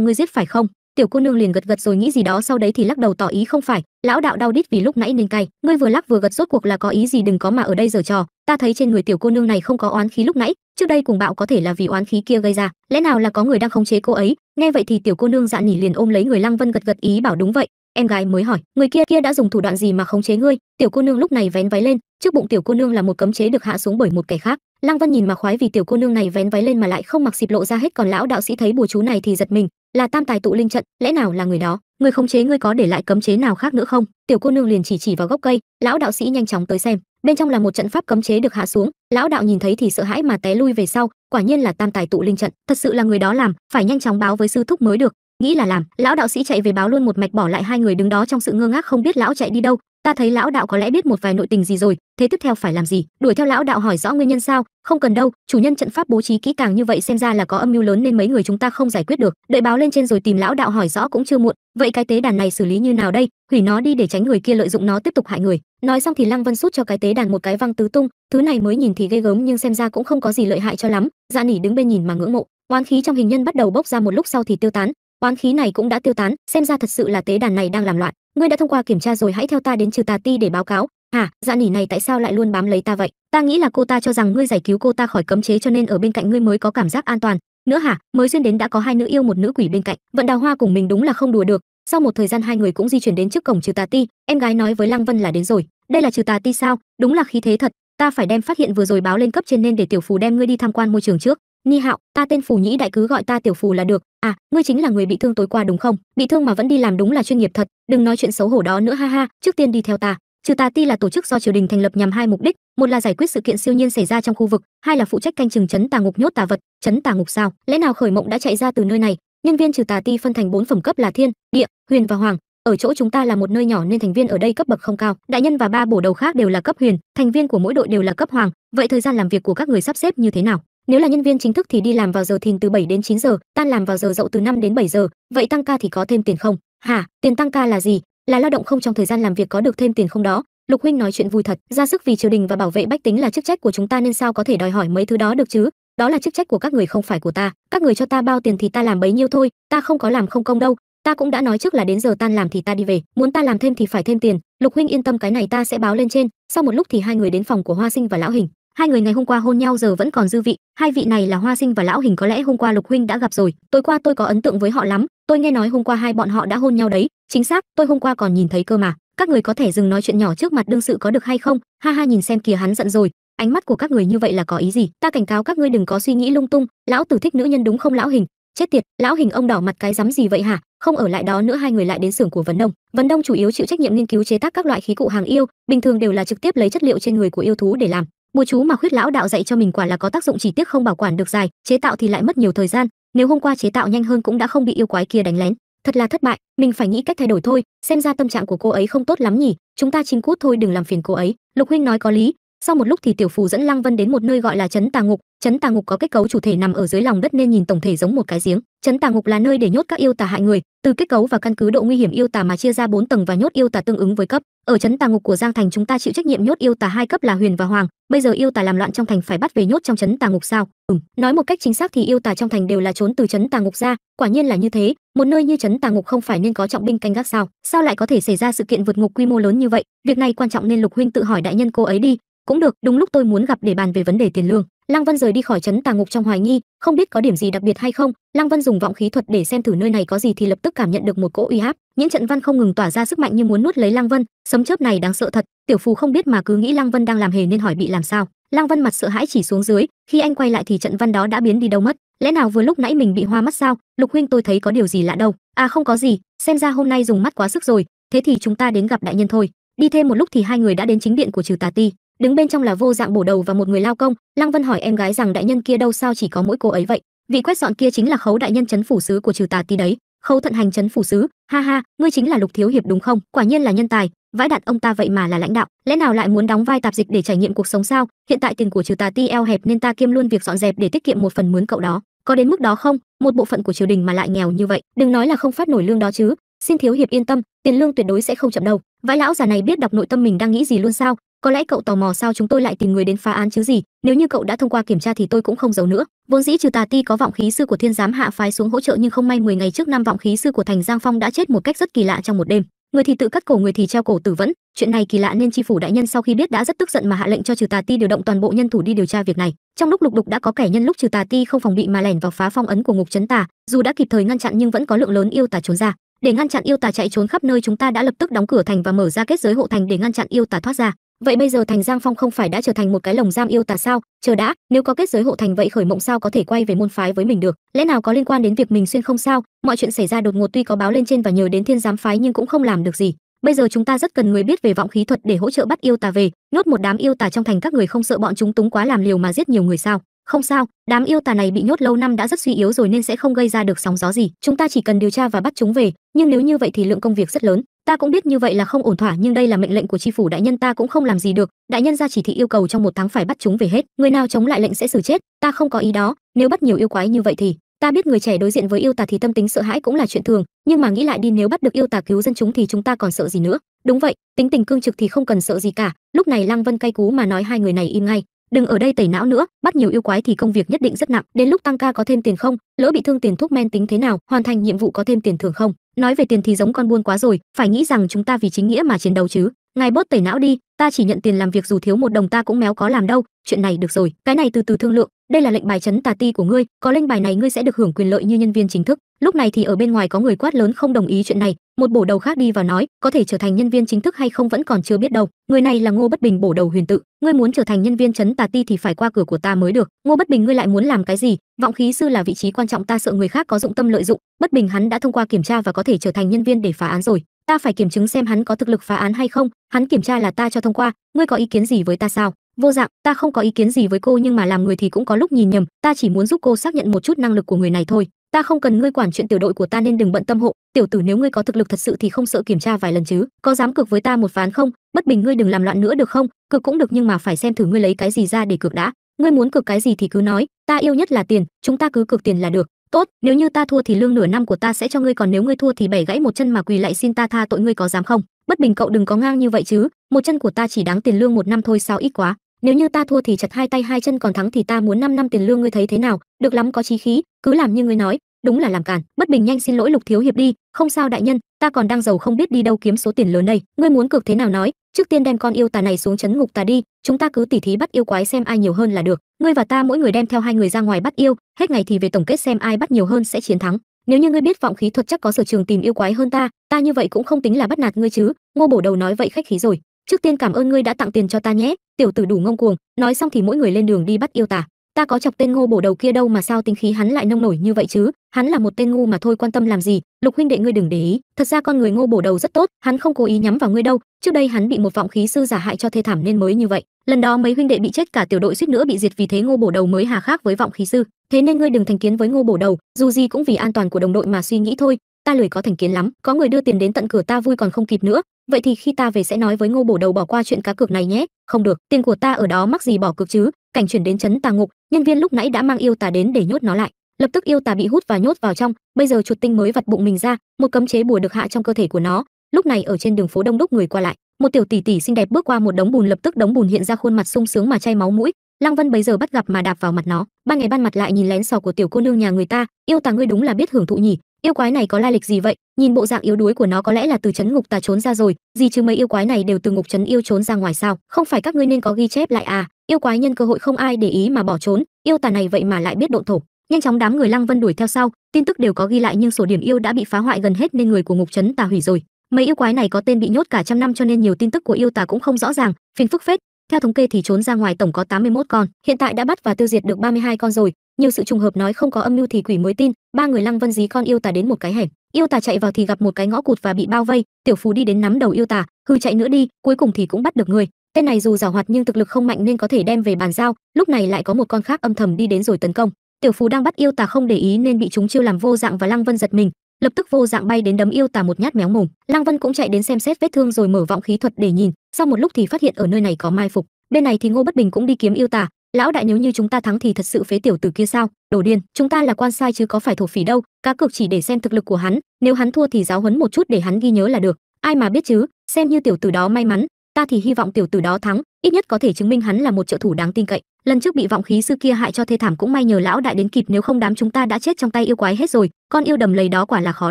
ngươi giết phải không tiểu cô nương liền gật gật rồi nghĩ gì đó sau đấy thì lắc đầu tỏ ý không phải lão đạo đau đít vì lúc nãy nên cay ngươi vừa lắc vừa gật rốt cuộc là có ý gì đừng có mà ở đây giở trò ta thấy trên người tiểu cô nương này không có oán khí lúc nãy trước đây cùng bạo có thể là vì oán khí kia gây ra lẽ nào là có người đang khống chế cô ấy nghe vậy thì tiểu cô nương dạ nỉ liền ôm lấy người lăng vân gật gật ý bảo đúng vậy em gái mới hỏi người kia kia đã dùng thủ đoạn gì mà khống chế ngươi tiểu cô nương lúc này vén váy lên trước bụng tiểu cô nương là một cấm chế được hạ xuống bởi một kẻ khác lăng vân nhìn mà khoái vì tiểu cô nương này vén váy lên mà lại không mặc xịp lộ ra hết còn lão đạo sĩ thấy bùa chú này thì giật mình là tam tài tụ linh trận lẽ nào là người đó người khống chế ngươi có để lại cấm chế nào khác nữa không tiểu cô nương liền chỉ chỉ vào gốc cây lão đạo sĩ nhanh chóng tới xem bên trong là một trận pháp cấm chế được hạ xuống lão đạo nhìn thấy thì sợ hãi mà té lui về sau quả nhiên là tam tài tụ linh trận thật sự là người đó làm phải nhanh chóng báo với sư thúc mới được nghĩ là làm lão đạo sĩ chạy về báo luôn một mạch bỏ lại hai người đứng đó trong sự ngơ ngác không biết lão chạy đi đâu ta thấy lão đạo có lẽ biết một vài nội tình gì rồi thế tiếp theo phải làm gì đuổi theo lão đạo hỏi rõ nguyên nhân sao không cần đâu chủ nhân trận pháp bố trí kỹ càng như vậy xem ra là có âm mưu lớn nên mấy người chúng ta không giải quyết được đợi báo lên trên rồi tìm lão đạo hỏi rõ cũng chưa muộn vậy cái tế đàn này xử lý như nào đây hủy nó đi để tránh người kia lợi dụng nó tiếp tục hại người nói xong thì lăng vân sút cho cái tế đàn một cái văng tứ tung thứ này mới nhìn thì ghê gớm nhưng xem ra cũng không có gì lợi hại cho lắm dạ nỉ đứng bên nhìn mà ngưỡng mộ oán khí trong hình nhân bắt đầu bốc ra một lúc sau thì tiêu tán oán khí này cũng đã tiêu tán xem ra thật sự là tế đàn này đang làm loạn ngươi đã thông qua kiểm tra rồi hãy theo ta đến trừ tà ti để báo cáo hả dạ nỉ này tại sao lại luôn bám lấy ta vậy ta nghĩ là cô ta cho rằng ngươi giải cứu cô ta khỏi cấm chế cho nên ở bên cạnh ngươi mới có cảm giác an toàn nữa hả mới duyên đến đã có hai nữ yêu một nữ quỷ bên cạnh vận đào hoa cùng mình đúng là không đùa được sau một thời gian hai người cũng di chuyển đến trước cổng trừ tà ti em gái nói với lăng vân là đến rồi đây là trừ tà ti sao đúng là khí thế thật ta phải đem phát hiện vừa rồi báo lên cấp trên nên để tiểu phù đem ngươi đi tham quan môi trường trước Ni Hạo, ta tên Phù Nhĩ đại cứ gọi ta tiểu Phù là được. À, ngươi chính là người bị thương tối qua đúng không? Bị thương mà vẫn đi làm đúng là chuyên nghiệp thật, đừng nói chuyện xấu hổ đó nữa ha ha, trước tiên đi theo ta. Trừ Tà Ti là tổ chức do triều đình thành lập nhằm hai mục đích, một là giải quyết sự kiện siêu nhiên xảy ra trong khu vực, hai là phụ trách canh chừng chấn tà ngục nhốt tà vật, chấn tà ngục sao? Lẽ nào Khởi Mộng đã chạy ra từ nơi này? Nhân viên Trừ Tà Ti phân thành bốn phẩm cấp là Thiên, Địa, Huyền và Hoàng. Ở chỗ chúng ta là một nơi nhỏ nên thành viên ở đây cấp bậc không cao, đại nhân và ba bổ đầu khác đều là cấp huyền, thành viên của mỗi đội đều là cấp hoàng, vậy thời gian làm việc của các người sắp xếp như thế nào? nếu là nhân viên chính thức thì đi làm vào giờ thìn từ 7 đến 9 giờ tan làm vào giờ dậu từ 5 đến 7 giờ vậy tăng ca thì có thêm tiền không hả tiền tăng ca là gì là lao động không trong thời gian làm việc có được thêm tiền không đó lục huynh nói chuyện vui thật ra sức vì triều đình và bảo vệ bách tính là chức trách của chúng ta nên sao có thể đòi hỏi mấy thứ đó được chứ đó là chức trách của các người không phải của ta các người cho ta bao tiền thì ta làm bấy nhiêu thôi ta không có làm không công đâu ta cũng đã nói trước là đến giờ tan làm thì ta đi về muốn ta làm thêm thì phải thêm tiền lục huynh yên tâm cái này ta sẽ báo lên trên sau một lúc thì hai người đến phòng của hoa sinh và lão hình hai người ngày hôm qua hôn nhau giờ vẫn còn dư vị hai vị này là hoa sinh và lão hình có lẽ hôm qua lục huynh đã gặp rồi tối qua tôi có ấn tượng với họ lắm tôi nghe nói hôm qua hai bọn họ đã hôn nhau đấy chính xác tôi hôm qua còn nhìn thấy cơ mà các người có thể dừng nói chuyện nhỏ trước mặt đương sự có được hay không ha ha nhìn xem kìa hắn giận rồi ánh mắt của các người như vậy là có ý gì ta cảnh cáo các ngươi đừng có suy nghĩ lung tung lão tử thích nữ nhân đúng không lão hình chết tiệt lão hình ông đỏ mặt cái rắm gì vậy hả không ở lại đó nữa hai người lại đến xưởng của vấn đông vấn đông chủ yếu chịu trách nhiệm nghiên cứu chế tác các loại khí cụ hàng yêu bình thường đều là trực tiếp lấy chất liệu trên người của yêu thú để làm bùa chú mà khuyết lão đạo dạy cho mình quả là có tác dụng chỉ tiếc không bảo quản được dài chế tạo thì lại mất nhiều thời gian nếu hôm qua chế tạo nhanh hơn cũng đã không bị yêu quái kia đánh lén thật là thất bại mình phải nghĩ cách thay đổi thôi xem ra tâm trạng của cô ấy không tốt lắm nhỉ chúng ta chính cút thôi đừng làm phiền cô ấy lục huynh nói có lý sau một lúc thì tiểu phù dẫn lăng vân đến một nơi gọi là trấn tà ngục trấn tà ngục có kết cấu chủ thể nằm ở dưới lòng đất nên nhìn tổng thể giống một cái giếng trấn tà ngục là nơi để nhốt các yêu tà hại người từ kết cấu và căn cứ độ nguy hiểm yêu tà mà chia ra 4 tầng và nhốt yêu tà tương ứng với cấp ở trấn tà ngục của giang thành chúng ta chịu trách nhiệm nhốt yêu tà hai cấp là huyền và hoàng bây giờ yêu tà làm loạn trong thành phải bắt về nhốt trong trấn tà ngục sao ừm nói một cách chính xác thì yêu tà trong thành đều là trốn từ trấn tà ngục ra quả nhiên là như thế một nơi như trấn tà ngục không phải nên có trọng binh canh gác sao sao lại có thể xảy ra sự kiện vượt ngục quy mô lớn như vậy việc này quan trọng nên lục huynh tự hỏi đại nhân cô ấy đi cũng được đúng lúc tôi muốn gặp để bàn về vấn đề tiền lương lăng vân rời đi khỏi trấn tà ngục trong hoài nghi không biết có điểm gì đặc biệt hay không lăng vân dùng vọng khí thuật để xem thử nơi này có gì thì lập tức cảm nhận được một cỗ uy áp những trận văn không ngừng tỏa ra sức mạnh như muốn nuốt lấy lăng vân sấm chớp này đáng sợ thật tiểu phù không biết mà cứ nghĩ lăng vân đang làm hề nên hỏi bị làm sao lăng vân mặt sợ hãi chỉ xuống dưới khi anh quay lại thì trận văn đó đã biến đi đâu mất lẽ nào vừa lúc nãy mình bị hoa mắt sao lục huynh tôi thấy có điều gì lạ đâu à không có gì xem ra hôm nay dùng mắt quá sức rồi thế thì chúng ta đến gặp đại nhân thôi đi thêm một lúc thì hai người đã đến chính điện của trừ tà ti đứng bên trong là vô dạng bổ đầu và một người lao công lăng vân hỏi em gái rằng đại nhân kia đâu sao chỉ có mỗi cô ấy vậy vị quét dọn kia chính là khấu đại nhân chấn phủ sứ của trừ tà ti đấy khấu thận hành chấn phủ sứ ha ha ngươi chính là lục thiếu hiệp đúng không quả nhiên là nhân tài vãi đạn ông ta vậy mà là lãnh đạo lẽ nào lại muốn đóng vai tạp dịch để trải nghiệm cuộc sống sao hiện tại tiền của trừ tà ti eo hẹp nên ta kiêm luôn việc dọn dẹp để tiết kiệm một phần mướn cậu đó có đến mức đó không một bộ phận của triều đình mà lại nghèo như vậy đừng nói là không phát nổi lương đó chứ xin thiếu hiệp yên tâm tiền lương tuyệt đối sẽ không chậm đâu vãi lão già này biết đọc nội tâm mình đang nghĩ gì luôn sao có lẽ cậu tò mò sao chúng tôi lại tìm người đến phá án chứ gì nếu như cậu đã thông qua kiểm tra thì tôi cũng không giấu nữa vốn dĩ trừ tà ti có vọng khí sư của thiên giám hạ phái xuống hỗ trợ nhưng không may 10 ngày trước năm vọng khí sư của thành giang phong đã chết một cách rất kỳ lạ trong một đêm người thì tự cắt cổ người thì treo cổ tử vẫn chuyện này kỳ lạ nên tri phủ đại nhân sau khi biết đã rất tức giận mà hạ lệnh cho trừ tà ti điều động toàn bộ nhân thủ đi điều tra việc này trong lúc lục đục đã có kẻ nhân lúc trừ tà ti không phòng bị mà lẻn vào phá phong ấn của ngục trấn tà dù đã kịp thời ngăn chặn nhưng vẫn có lượng lớn yêu tà trốn ra để ngăn chặn yêu tà chạy trốn khắp nơi chúng ta đã lập tức đóng cửa thành và mở ra kết giới hộ thành để ngăn chặn yêu tà thoát ra vậy bây giờ thành giang phong không phải đã trở thành một cái lồng giam yêu tà sao chờ đã nếu có kết giới hộ thành vậy khởi mộng sao có thể quay về môn phái với mình được lẽ nào có liên quan đến việc mình xuyên không sao mọi chuyện xảy ra đột ngột tuy có báo lên trên và nhờ đến thiên giám phái nhưng cũng không làm được gì bây giờ chúng ta rất cần người biết về vọng khí thuật để hỗ trợ bắt yêu tà về nhốt một đám yêu tà trong thành các người không sợ bọn chúng túng quá làm liều mà giết nhiều người sao không sao đám yêu tà này bị nhốt lâu năm đã rất suy yếu rồi nên sẽ không gây ra được sóng gió gì chúng ta chỉ cần điều tra và bắt chúng về nhưng nếu như vậy thì lượng công việc rất lớn ta cũng biết như vậy là không ổn thỏa nhưng đây là mệnh lệnh của tri phủ đại nhân ta cũng không làm gì được đại nhân ra chỉ thị yêu cầu trong một tháng phải bắt chúng về hết người nào chống lại lệnh sẽ xử chết ta không có ý đó nếu bắt nhiều yêu quái như vậy thì ta biết người trẻ đối diện với yêu tà thì tâm tính sợ hãi cũng là chuyện thường nhưng mà nghĩ lại đi nếu bắt được yêu tà cứu dân chúng thì chúng ta còn sợ gì nữa đúng vậy tính tình cương trực thì không cần sợ gì cả lúc này lăng vân cay cú mà nói hai người này im ngay đừng ở đây tẩy não nữa bắt nhiều yêu quái thì công việc nhất định rất nặng đến lúc tăng ca có thêm tiền không lỡ bị thương tiền thuốc men tính thế nào hoàn thành nhiệm vụ có thêm tiền thưởng không nói về tiền thì giống con buôn quá rồi phải nghĩ rằng chúng ta vì chính nghĩa mà chiến đấu chứ ngài bớt tẩy não đi ta chỉ nhận tiền làm việc dù thiếu một đồng ta cũng méo có làm đâu chuyện này được rồi cái này từ từ thương lượng đây là lệnh bài chấn tà ti của ngươi có lệnh bài này ngươi sẽ được hưởng quyền lợi như nhân viên chính thức lúc này thì ở bên ngoài có người quát lớn không đồng ý chuyện này một bổ đầu khác đi vào nói có thể trở thành nhân viên chính thức hay không vẫn còn chưa biết đâu người này là ngô bất bình bổ đầu huyền tự ngươi muốn trở thành nhân viên chấn tà ti thì phải qua cửa của ta mới được ngô bất bình ngươi lại muốn làm cái gì vọng khí sư là vị trí quan trọng ta sợ người khác có dụng tâm lợi dụng bất bình hắn đã thông qua kiểm tra và có thể trở thành nhân viên để phá án rồi ta phải kiểm chứng xem hắn có thực lực phá án hay không hắn kiểm tra là ta cho thông qua ngươi có ý kiến gì với ta sao vô dạng ta không có ý kiến gì với cô nhưng mà làm người thì cũng có lúc nhìn nhầm ta chỉ muốn giúp cô xác nhận một chút năng lực của người này thôi ta không cần ngươi quản chuyện tiểu đội của ta nên đừng bận tâm hộ tiểu tử nếu ngươi có thực lực thật sự thì không sợ kiểm tra vài lần chứ có dám cược với ta một ván không bất bình ngươi đừng làm loạn nữa được không cược cũng được nhưng mà phải xem thử ngươi lấy cái gì ra để cược đã ngươi muốn cược cái gì thì cứ nói ta yêu nhất là tiền chúng ta cứ cược tiền là được tốt nếu như ta thua thì lương nửa năm của ta sẽ cho ngươi còn nếu ngươi thua thì bẻ gãy một chân mà quỳ lại xin ta tha tội ngươi có dám không bất bình cậu đừng có ngang như vậy chứ một chân của ta chỉ đáng tiền lương một năm thôi sao ít quá nếu như ta thua thì chặt hai tay hai chân còn thắng thì ta muốn năm năm tiền lương ngươi thấy thế nào được lắm có chí khí cứ làm như ngươi nói đúng là làm cản bất bình nhanh xin lỗi lục thiếu hiệp đi không sao đại nhân ta còn đang giàu không biết đi đâu kiếm số tiền lớn đây ngươi muốn cược thế nào nói trước tiên đem con yêu tà này xuống chấn ngục tà đi chúng ta cứ tỉ thí bắt yêu quái xem ai nhiều hơn là được ngươi và ta mỗi người đem theo hai người ra ngoài bắt yêu hết ngày thì về tổng kết xem ai bắt nhiều hơn sẽ chiến thắng nếu như ngươi biết vọng khí thuật chắc có sở trường tìm yêu quái hơn ta ta như vậy cũng không tính là bắt nạt ngươi chứ ngô bổ đầu nói vậy khách khí rồi trước tiên cảm ơn ngươi đã tặng tiền cho ta nhé tiểu tử đủ ngông cuồng nói xong thì mỗi người lên đường đi bắt yêu tả ta có chọc tên ngô bổ đầu kia đâu mà sao tính khí hắn lại nông nổi như vậy chứ hắn là một tên ngu mà thôi quan tâm làm gì lục huynh đệ ngươi đừng để ý thật ra con người ngô bổ đầu rất tốt hắn không cố ý nhắm vào ngươi đâu trước đây hắn bị một vọng khí sư giả hại cho thê thảm nên mới như vậy lần đó mấy huynh đệ bị chết cả tiểu đội suýt nữa bị diệt vì thế ngô bổ đầu mới hà khác với vọng khí sư thế nên ngươi đừng thành kiến với ngô bổ đầu dù gì cũng vì an toàn của đồng đội mà suy nghĩ thôi ta lười có thành kiến lắm có người đưa tiền đến tận cửa ta vui còn không kịp nữa vậy thì khi ta về sẽ nói với ngô bổ đầu bỏ qua chuyện cá cược này nhé không được tiền của ta ở đó mắc gì bỏ cược chứ cảnh chuyển đến chấn tà ngục nhân viên lúc nãy đã mang yêu tà đến để nhốt nó lại lập tức yêu tà bị hút và nhốt vào trong bây giờ chuột tinh mới vặt bụng mình ra một cấm chế bùa được hạ trong cơ thể của nó lúc này ở trên đường phố đông đúc người qua lại một tiểu tỷ tỷ xinh đẹp bước qua một đống bùn lập tức đống bùn hiện ra khuôn mặt sung sướng mà chay máu mũi lăng vân bấy giờ bắt gặp mà đạp vào mặt nó ban ngày ban mặt lại nhìn lén sò của tiểu cô nương nhà người ta yêu tà ngươi đúng là biết hưởng thụ nhỉ yêu quái này có lai lịch gì vậy nhìn bộ dạng yếu đuối của nó có lẽ là từ chấn ngục tà trốn ra rồi gì chứ mấy yêu quái này đều từ ngục chấn yêu trốn ra ngoài sao không phải các ngươi nên có ghi chép lại à yêu quái nhân cơ hội không ai để ý mà bỏ trốn yêu tà này vậy mà lại biết độn thổ nhanh chóng đám người lăng vân đuổi theo sau tin tức đều có ghi lại nhưng sổ điểm yêu đã bị phá hoại gần hết nên người của ngục trấn tà hủy rồi mấy yêu quái này có tên bị nhốt cả trăm năm cho nên nhiều tin tức của yêu tà cũng không rõ ràng phiền phức phết theo thống kê thì trốn ra ngoài tổng có 81 con hiện tại đã bắt và tiêu diệt được 32 con rồi nhiều sự trùng hợp nói không có âm mưu thì quỷ mới tin ba người lăng vân dí con yêu tà đến một cái hẻm yêu tà chạy vào thì gặp một cái ngõ cụt và bị bao vây tiểu phú đi đến nắm đầu yêu tà hư chạy nữa đi cuối cùng thì cũng bắt được người tên này dù giàu hoạt nhưng thực lực không mạnh nên có thể đem về bàn giao lúc này lại có một con khác âm thầm đi đến rồi tấn công tiểu phú đang bắt yêu tà không để ý nên bị chúng chiêu làm vô dạng và lăng vân giật mình lập tức vô dạng bay đến đấm yêu tà một nhát méo mồm lăng vân cũng chạy đến xem xét vết thương rồi mở vọng khí thuật để nhìn sau một lúc thì phát hiện ở nơi này có mai phục bên này thì ngô bất bình cũng đi kiếm yêu tà lão đại nếu như chúng ta thắng thì thật sự phế tiểu tử kia sao đồ điên chúng ta là quan sai chứ có phải thổ phỉ đâu cá cược chỉ để xem thực lực của hắn nếu hắn thua thì giáo huấn một chút để hắn ghi nhớ là được ai mà biết chứ xem như tiểu tử đó may mắn ta thì hy vọng tiểu tử đó thắng ít nhất có thể chứng minh hắn là một trợ thủ đáng tin cậy lần trước bị vọng khí sư kia hại cho thê thảm cũng may nhờ lão đại đến kịp nếu không đám chúng ta đã chết trong tay yêu quái hết rồi con yêu đầm lầy đó quả là khó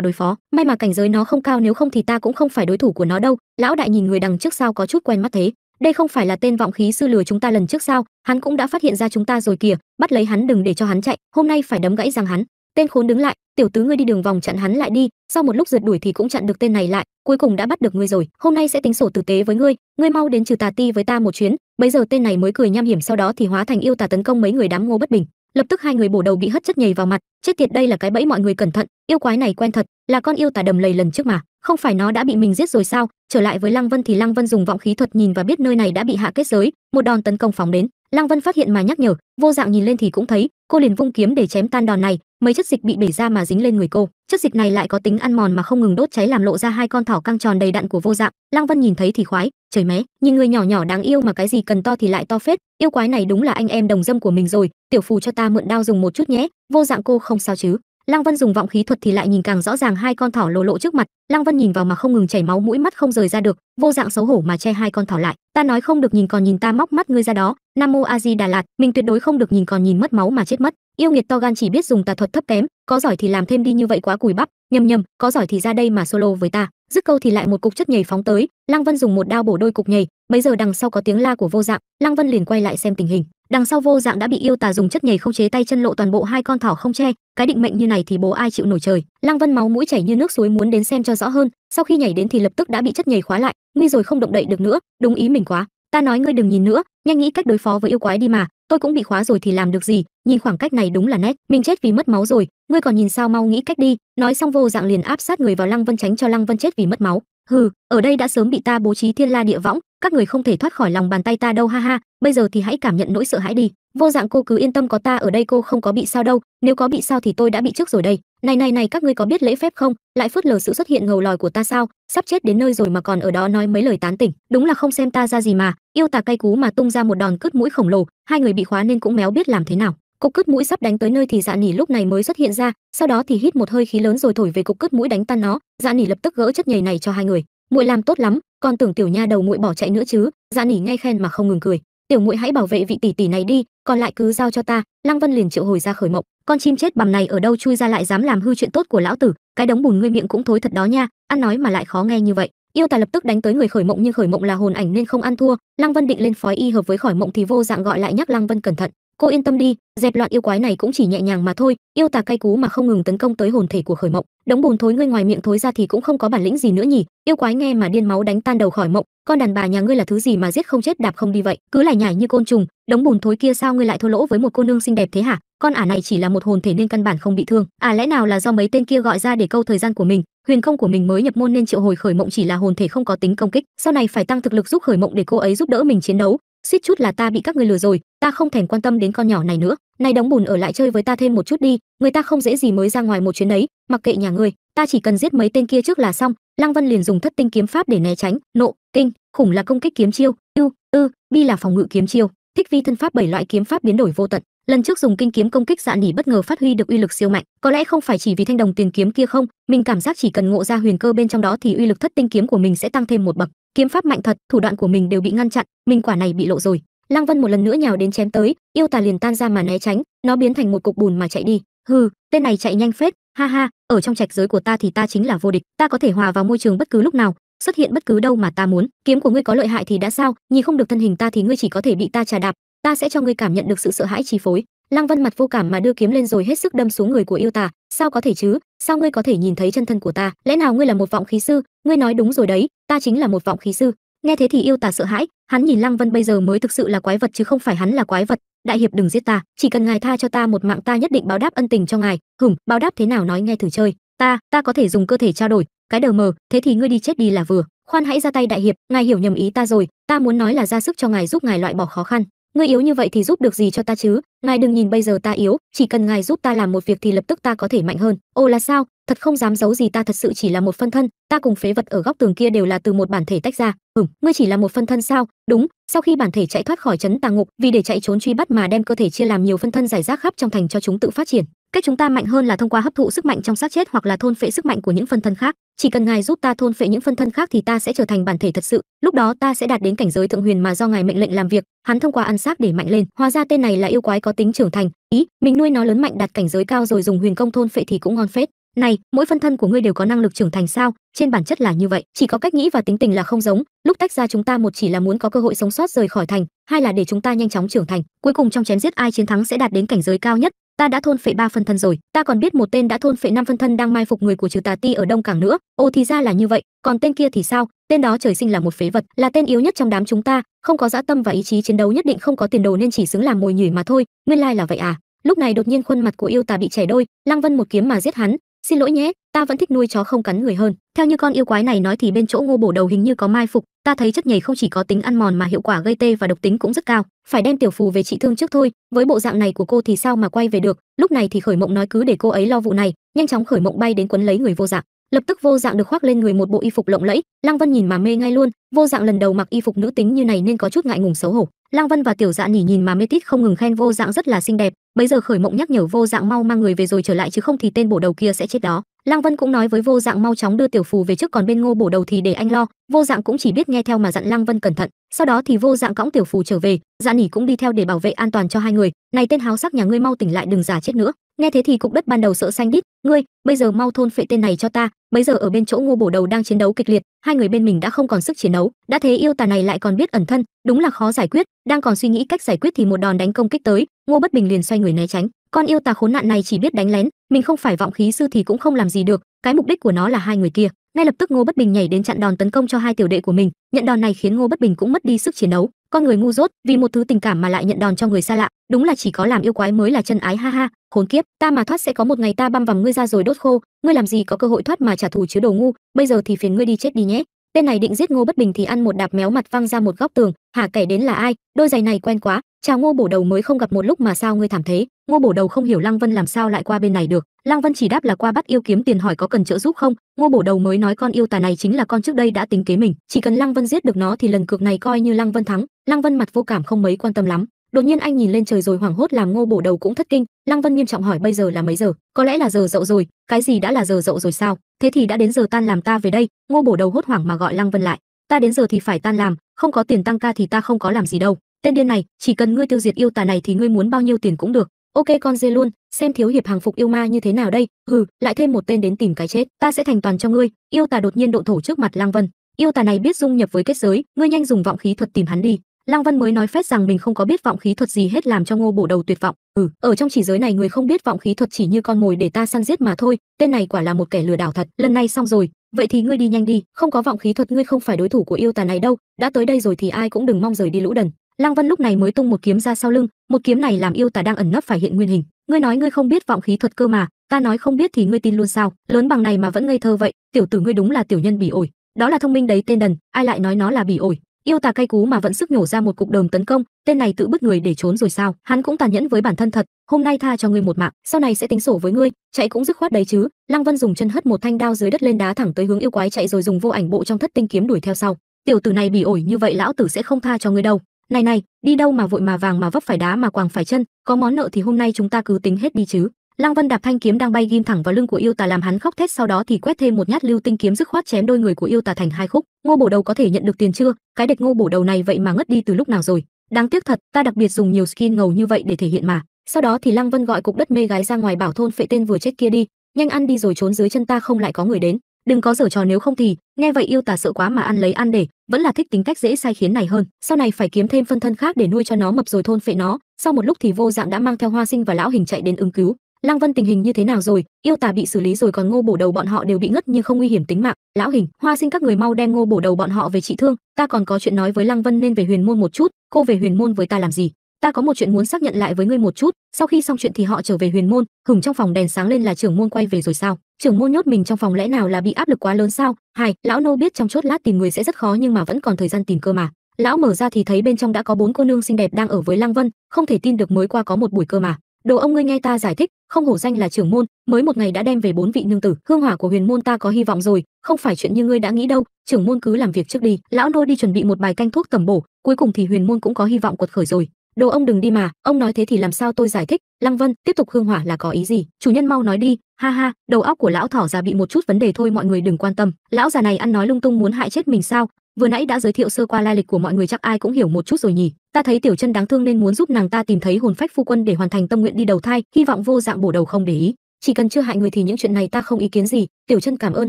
đối phó may mà cảnh giới nó không cao nếu không thì ta cũng không phải đối thủ của nó đâu lão đại nhìn người đằng trước sau có chút quen mắt thế đây không phải là tên vọng khí sư lừa chúng ta lần trước sao hắn cũng đã phát hiện ra chúng ta rồi kìa bắt lấy hắn đừng để cho hắn chạy hôm nay phải đấm gãy răng hắn tên khốn đứng lại tiểu tứ ngươi đi đường vòng chặn hắn lại đi sau một lúc rượt đuổi thì cũng chặn được tên này lại cuối cùng đã bắt được ngươi rồi hôm nay sẽ tính sổ tử tế với ngươi ngươi mau đến trừ tà ti với ta một chuyến bây giờ tên này mới cười nham hiểm sau đó thì hóa thành yêu tà tấn công mấy người đám ngô bất bình lập tức hai người bổ đầu bị hất chất nhầy vào mặt chết tiệt đây là cái bẫy mọi người cẩn thận yêu quái này quen thật là con yêu tà đầm lầy lần trước mà không phải nó đã bị mình giết rồi sao trở lại với lăng vân thì lăng vân dùng vọng khí thuật nhìn và biết nơi này đã bị hạ kết giới một đòn tấn công phóng đến lăng vân phát hiện mà nhắc nhở vô dạng nhìn lên thì cũng thấy cô liền vung kiếm để chém tan đòn này mấy chất dịch bị bể ra mà dính lên người cô chất dịch này lại có tính ăn mòn mà không ngừng đốt cháy làm lộ ra hai con thỏ căng tròn đầy đặn của vô dạng lăng vân nhìn thấy thì khoái trời mé nhìn người nhỏ nhỏ đáng yêu mà cái gì cần to thì lại to phết yêu quái này đúng là anh em đồng dâm của mình rồi tiểu phù cho ta mượn đao dùng một chút nhé vô dạng cô không sao chứ lăng vân dùng vọng khí thuật thì lại nhìn càng rõ ràng hai con thỏ lồ lộ trước mặt lăng vân nhìn vào mà không ngừng chảy máu mũi mắt không rời ra được vô dạng xấu hổ mà che hai con thỏ lại ta nói không được nhìn còn nhìn ta móc mắt ngươi ra đó nam mô a di đà lạt mình tuyệt đối không được nhìn còn nhìn mất máu mà chết mất yêu nghiệt to gan chỉ biết dùng tà thuật thấp kém có giỏi thì làm thêm đi như vậy quá cùi bắp nhầm nhầm có giỏi thì ra đây mà solo với ta dứt câu thì lại một cục chất nhảy phóng tới lăng vân dùng một đao bổ đôi cục nhảy bấy giờ đằng sau có tiếng la của vô dạng lăng vân liền quay lại xem tình hình đằng sau vô dạng đã bị yêu tà dùng chất nhảy không chế tay chân lộ toàn bộ hai con thỏ không che cái định mệnh như này thì bố ai chịu nổi trời lăng vân máu mũi chảy như nước suối muốn đến xem cho rõ hơn sau khi nhảy đến thì lập tức đã bị chất nhảy khóa lại nguy rồi không động đậy được nữa đúng ý mình quá ta nói ngươi đừng nhìn nữa nhanh nghĩ cách đối phó với yêu quái đi mà tôi cũng bị khóa rồi thì làm được gì nhìn khoảng cách này đúng là nét mình chết vì mất máu rồi ngươi còn nhìn sao mau nghĩ cách đi nói xong vô dạng liền áp sát người vào lăng vân tránh cho lăng vân chết vì mất máu hừ ở đây đã sớm bị ta bố trí thiên la địa võng các người không thể thoát khỏi lòng bàn tay ta đâu ha ha bây giờ thì hãy cảm nhận nỗi sợ hãi đi vô dạng cô cứ yên tâm có ta ở đây cô không có bị sao đâu nếu có bị sao thì tôi đã bị trước rồi đây này này này các ngươi có biết lễ phép không lại phớt lờ sự xuất hiện ngầu lòi của ta sao sắp chết đến nơi rồi mà còn ở đó nói mấy lời tán tỉnh đúng là không xem ta ra gì mà yêu tà cay cú mà tung ra một đòn cướp mũi khổng lồ hai người bị khóa nên cũng méo biết làm thế nào cục cướp mũi sắp đánh tới nơi thì dạ nỉ lúc này mới xuất hiện ra sau đó thì hít một hơi khí lớn rồi thổi về cục cướp mũi đánh tan nó dạ nỉ lập tức gỡ chất nhầy này cho hai người muội làm tốt lắm còn tưởng tiểu nha đầu muội bỏ chạy nữa chứ dạ nỉ ngay khen mà không ngừng cười tiểu muội hãy bảo vệ vị tỷ tỷ này đi còn lại cứ giao cho ta lăng vân liền triệu hồi ra khởi mộng con chim chết bằm này ở đâu chui ra lại dám làm hư chuyện tốt của lão tử cái đống bùn ngươi miệng cũng thối thật đó nha ăn nói mà lại khó nghe như vậy yêu tài lập tức đánh tới người khởi mộng nhưng khởi mộng là hồn ảnh nên không ăn thua lăng vân định lên phói y hợp với khởi mộng thì vô dạng gọi lại nhắc lăng vân cẩn thận cô yên tâm đi dẹp loạn yêu quái này cũng chỉ nhẹ nhàng mà thôi yêu tà cay cú mà không ngừng tấn công tới hồn thể của khởi mộng đống bùn thối ngươi ngoài miệng thối ra thì cũng không có bản lĩnh gì nữa nhỉ yêu quái nghe mà điên máu đánh tan đầu khỏi mộng con đàn bà nhà ngươi là thứ gì mà giết không chết đạp không đi vậy cứ lải nhải như côn trùng đống bùn thối kia sao ngươi lại thô lỗ với một cô nương xinh đẹp thế hả con ả này chỉ là một hồn thể nên căn bản không bị thương à lẽ nào là do mấy tên kia gọi ra để câu thời gian của mình huyền không của mình mới nhập môn nên triệu hồi khởi mộng chỉ là hồn thể không có tính công kích sau này phải tăng thực lực giúp khởi mộng để cô ấy giúp đỡ mình chiến đấu suýt chút là ta bị các ngươi lừa rồi ta không thèm quan tâm đến con nhỏ này nữa này đóng bùn ở lại chơi với ta thêm một chút đi người ta không dễ gì mới ra ngoài một chuyến ấy. mặc kệ nhà ngươi ta chỉ cần giết mấy tên kia trước là xong lăng vân liền dùng thất tinh kiếm pháp để né tránh nộ kinh khủng là công kích kiếm chiêu ưu ư bi là phòng ngự kiếm chiêu thích vi thân pháp bảy loại kiếm pháp biến đổi vô tận lần trước dùng kinh kiếm công kích dạ nỉ bất ngờ phát huy được uy lực siêu mạnh có lẽ không phải chỉ vì thanh đồng tiền kiếm kia không mình cảm giác chỉ cần ngộ ra huyền cơ bên trong đó thì uy lực thất tinh kiếm của mình sẽ tăng thêm một bậc kiếm pháp mạnh thật thủ đoạn của mình đều bị ngăn chặn mình quả này bị lộ rồi lăng vân một lần nữa nhào đến chém tới yêu tà liền tan ra mà né tránh nó biến thành một cục bùn mà chạy đi hừ tên này chạy nhanh phết ha ha ở trong trạch giới của ta thì ta chính là vô địch ta có thể hòa vào môi trường bất cứ lúc nào xuất hiện bất cứ đâu mà ta muốn kiếm của ngươi có lợi hại thì đã sao nhìn không được thân hình ta thì ngươi chỉ có thể bị ta trà đạp ta sẽ cho ngươi cảm nhận được sự sợ hãi chi phối lăng vân mặt vô cảm mà đưa kiếm lên rồi hết sức đâm xuống người của yêu tà sao có thể chứ sao ngươi có thể nhìn thấy chân thân của ta lẽ nào ngươi là một vọng khí sư ngươi nói đúng rồi đấy ta chính là một vọng khí sư nghe thế thì yêu tà sợ hãi hắn nhìn lăng vân bây giờ mới thực sự là quái vật chứ không phải hắn là quái vật đại hiệp đừng giết ta chỉ cần ngài tha cho ta một mạng ta nhất định báo đáp ân tình cho ngài hửng báo đáp thế nào nói nghe thử chơi ta ta có thể dùng cơ thể trao đổi cái đờ mờ thế thì ngươi đi chết đi là vừa khoan hãy ra tay đại hiệp ngài hiểu nhầm ý ta rồi ta muốn nói là ra sức cho ngài giúp ngài loại bỏ khó khăn ngươi yếu như vậy thì giúp được gì cho ta chứ ngài đừng nhìn bây giờ ta yếu chỉ cần ngài giúp ta làm một việc thì lập tức ta có thể mạnh hơn ô là sao thật không dám giấu gì ta thật sự chỉ là một phân thân ta cùng phế vật ở góc tường kia đều là từ một bản thể tách ra ừm ngươi chỉ là một phân thân sao đúng sau khi bản thể chạy thoát khỏi trấn tà ngục vì để chạy trốn truy bắt mà đem cơ thể chia làm nhiều phân thân giải rác khắp trong thành cho chúng tự phát triển cách chúng ta mạnh hơn là thông qua hấp thụ sức mạnh trong xác chết hoặc là thôn phệ sức mạnh của những phân thân khác chỉ cần ngài giúp ta thôn phệ những phân thân khác thì ta sẽ trở thành bản thể thật sự lúc đó ta sẽ đạt đến cảnh giới thượng huyền mà do ngài mệnh lệnh làm việc hắn thông qua ăn xác để mạnh lên hóa ra tên này là yêu quái có tính trưởng thành ý mình nuôi nó lớn mạnh đạt cảnh giới cao rồi dùng huyền công thôn phệ thì cũng ngon phết này mỗi phân thân của ngươi đều có năng lực trưởng thành sao trên bản chất là như vậy chỉ có cách nghĩ và tính tình là không giống lúc tách ra chúng ta một chỉ là muốn có cơ hội sống sót rời khỏi thành hai là để chúng ta nhanh chóng trưởng thành cuối cùng trong chém giết ai chiến thắng sẽ đạt đến cảnh giới cao nhất ta đã thôn phệ ba phân thân rồi ta còn biết một tên đã thôn phệ năm phân thân đang mai phục người của trừ tà ti ở đông cảng nữa ô thì ra là như vậy còn tên kia thì sao tên đó trời sinh là một phế vật là tên yếu nhất trong đám chúng ta không có dã tâm và ý chí chiến đấu nhất định không có tiền đồ nên chỉ xứng làm mồi nhử mà thôi nguyên lai là vậy à lúc này đột nhiên khuôn mặt của yêu tà bị chảy đôi lăng vân một kiếm mà giết hắn xin lỗi nhé ta vẫn thích nuôi chó không cắn người hơn theo như con yêu quái này nói thì bên chỗ ngô bổ đầu hình như có mai phục ta thấy chất nhầy không chỉ có tính ăn mòn mà hiệu quả gây tê và độc tính cũng rất cao phải đem tiểu phù về trị thương trước thôi với bộ dạng này của cô thì sao mà quay về được lúc này thì khởi mộng nói cứ để cô ấy lo vụ này nhanh chóng khởi mộng bay đến quấn lấy người vô dạng lập tức vô dạng được khoác lên người một bộ y phục lộng lẫy lăng vân nhìn mà mê ngay luôn vô dạng lần đầu mặc y phục nữ tính như này nên có chút ngại ngùng xấu hổ Lang Vân và Tiểu Dạ nhỉ nhìn mà mê tít không ngừng khen vô dạng rất là xinh đẹp, bây giờ khởi mộng nhắc nhở vô dạng mau mang người về rồi trở lại chứ không thì tên bổ đầu kia sẽ chết đó. Lang Vân cũng nói với vô dạng mau chóng đưa tiểu phù về trước còn bên Ngô bổ đầu thì để anh lo, vô dạng cũng chỉ biết nghe theo mà dặn Lang Vân cẩn thận, sau đó thì vô dạng cõng tiểu phù trở về, Dạ nhỉ cũng đi theo để bảo vệ an toàn cho hai người, này tên háo sắc nhà ngươi mau tỉnh lại đừng giả chết nữa nghe thế thì cục đất ban đầu sợ xanh đít ngươi bây giờ mau thôn phệ tên này cho ta bấy giờ ở bên chỗ ngô bổ đầu đang chiến đấu kịch liệt hai người bên mình đã không còn sức chiến đấu đã thế yêu tà này lại còn biết ẩn thân đúng là khó giải quyết đang còn suy nghĩ cách giải quyết thì một đòn đánh công kích tới ngô bất bình liền xoay người né tránh con yêu tà khốn nạn này chỉ biết đánh lén mình không phải vọng khí sư thì cũng không làm gì được cái mục đích của nó là hai người kia ngay lập tức ngô bất bình nhảy đến chặn đòn tấn công cho hai tiểu đệ của mình nhận đòn này khiến ngô bất bình cũng mất đi sức chiến đấu con người ngu dốt vì một thứ tình cảm mà lại nhận đòn cho người xa lạ đúng là chỉ có làm yêu quái mới là chân ái ha ha khốn kiếp ta mà thoát sẽ có một ngày ta băm vằm ngươi ra rồi đốt khô ngươi làm gì có cơ hội thoát mà trả thù chứ đồ ngu bây giờ thì phiền ngươi đi chết đi nhé tên này định giết ngô bất bình thì ăn một đạp méo mặt văng ra một góc tường hả kẻ đến là ai đôi giày này quen quá chào ngô bổ đầu mới không gặp một lúc mà sao ngươi thảm thế ngô bổ đầu không hiểu lăng vân làm sao lại qua bên này được lăng vân chỉ đáp là qua bắt yêu kiếm tiền hỏi có cần trợ giúp không ngô bổ đầu mới nói con yêu tà này chính là con trước đây đã tính kế mình chỉ cần lăng vân giết được nó thì lần cược này coi như lăng vân thắng lăng vân mặt vô cảm không mấy quan tâm lắm đột nhiên anh nhìn lên trời rồi hoảng hốt làm ngô bổ đầu cũng thất kinh lăng vân nghiêm trọng hỏi bây giờ là mấy giờ có lẽ là giờ dậu rồi cái gì đã là giờ dậu rồi sao thế thì đã đến giờ tan làm ta về đây ngô bổ đầu hốt hoảng mà gọi lăng vân lại ta đến giờ thì phải tan làm không có tiền tăng ca thì ta không có làm gì đâu tên điên này chỉ cần ngươi tiêu diệt yêu tà này thì ngươi muốn bao nhiêu tiền cũng được ok con dê luôn xem thiếu hiệp hàng phục yêu ma như thế nào đây hừ lại thêm một tên đến tìm cái chết ta sẽ thành toàn cho ngươi yêu tà đột nhiên độ thổ trước mặt Lăng vân yêu tà này biết dung nhập với kết giới ngươi nhanh dùng vọng khí thuật tìm hắn đi Lăng Văn mới nói phét rằng mình không có biết vọng khí thuật gì hết làm cho Ngô Bổ Đầu tuyệt vọng. Ừ, ở trong chỉ giới này người không biết vọng khí thuật chỉ như con mồi để ta săn giết mà thôi, tên này quả là một kẻ lừa đảo thật, lần này xong rồi, vậy thì ngươi đi nhanh đi, không có vọng khí thuật ngươi không phải đối thủ của yêu tà này đâu, đã tới đây rồi thì ai cũng đừng mong rời đi lũ đần. Lăng Văn lúc này mới tung một kiếm ra sau lưng, một kiếm này làm yêu tà đang ẩn nấp phải hiện nguyên hình. Ngươi nói ngươi không biết vọng khí thuật cơ mà, ta nói không biết thì ngươi tin luôn sao? Lớn bằng này mà vẫn ngây thơ vậy, tiểu tử ngươi đúng là tiểu nhân bỉ ổi. Đó là thông minh đấy tên đần, ai lại nói nó là bỉ ổi? yêu tà cay cú mà vẫn sức nhổ ra một cục đờm tấn công tên này tự bứt người để trốn rồi sao hắn cũng tàn nhẫn với bản thân thật hôm nay tha cho ngươi một mạng sau này sẽ tính sổ với ngươi chạy cũng dứt khoát đấy chứ lăng vân dùng chân hất một thanh đao dưới đất lên đá thẳng tới hướng yêu quái chạy rồi dùng vô ảnh bộ trong thất tinh kiếm đuổi theo sau tiểu tử này bỉ ổi như vậy lão tử sẽ không tha cho ngươi đâu này này đi đâu mà vội mà vàng mà vấp phải đá mà quàng phải chân có món nợ thì hôm nay chúng ta cứ tính hết đi chứ Lăng Vân đạp thanh kiếm đang bay ghim thẳng vào lưng của yêu tà làm hắn khóc thét sau đó thì quét thêm một nhát lưu tinh kiếm dứt khoát chém đôi người của yêu tà thành hai khúc. Ngô Bổ Đầu có thể nhận được tiền chưa? Cái địch Ngô Bổ Đầu này vậy mà ngất đi từ lúc nào rồi? Đáng tiếc thật, ta đặc biệt dùng nhiều skin ngầu như vậy để thể hiện mà. Sau đó thì Lăng Vân gọi cục đất mê gái ra ngoài bảo thôn phệ tên vừa chết kia đi, nhanh ăn đi rồi trốn dưới chân ta không lại có người đến. Đừng có giở trò nếu không thì, nghe vậy yêu tà sợ quá mà ăn lấy ăn để, vẫn là thích tính cách dễ sai khiến này hơn, sau này phải kiếm thêm phân thân khác để nuôi cho nó mập rồi thôn phệ nó. Sau một lúc thì vô dạng đã mang theo Hoa Sinh và lão hình chạy đến ứng cứu, Lăng Vân tình hình như thế nào rồi? Yêu tà bị xử lý rồi còn Ngô Bổ Đầu bọn họ đều bị ngất nhưng không nguy hiểm tính mạng. Lão Hình, Hoa Sinh các người mau đem Ngô Bổ Đầu bọn họ về trị thương, ta còn có chuyện nói với Lăng Vân nên về Huyền môn một chút, cô về Huyền môn với ta làm gì? Ta có một chuyện muốn xác nhận lại với ngươi một chút, sau khi xong chuyện thì họ trở về Huyền môn, hửng trong phòng đèn sáng lên là trưởng môn quay về rồi sao? Trưởng môn nhốt mình trong phòng lẽ nào là bị áp lực quá lớn sao? Hai, lão nô biết trong chốt lát tìm người sẽ rất khó nhưng mà vẫn còn thời gian tìm cơ mà. Lão mở ra thì thấy bên trong đã có bốn cô nương xinh đẹp đang ở với Lăng Vân, không thể tin được mới qua có một buổi cơ mà đồ ông ngươi nghe ta giải thích không hổ danh là trưởng môn, mới một ngày đã đem về bốn vị nương tử, hương hỏa của huyền môn ta có hy vọng rồi, không phải chuyện như ngươi đã nghĩ đâu, trưởng môn cứ làm việc trước đi, lão nô đi chuẩn bị một bài canh thuốc tầm bổ, cuối cùng thì huyền môn cũng có hy vọng quật khởi rồi. Đồ ông đừng đi mà, ông nói thế thì làm sao tôi giải thích, Lăng Vân, tiếp tục hương hỏa là có ý gì? Chủ nhân mau nói đi, ha ha, đầu óc của lão thỏ già bị một chút vấn đề thôi mọi người đừng quan tâm, lão già này ăn nói lung tung muốn hại chết mình sao, vừa nãy đã giới thiệu sơ qua lai lịch của mọi người chắc ai cũng hiểu một chút rồi nhỉ ta thấy tiểu chân đáng thương nên muốn giúp nàng ta tìm thấy hồn phách phu quân để hoàn thành tâm nguyện đi đầu thai hy vọng vô dạng bổ đầu không để ý chỉ cần chưa hại người thì những chuyện này ta không ý kiến gì tiểu chân cảm ơn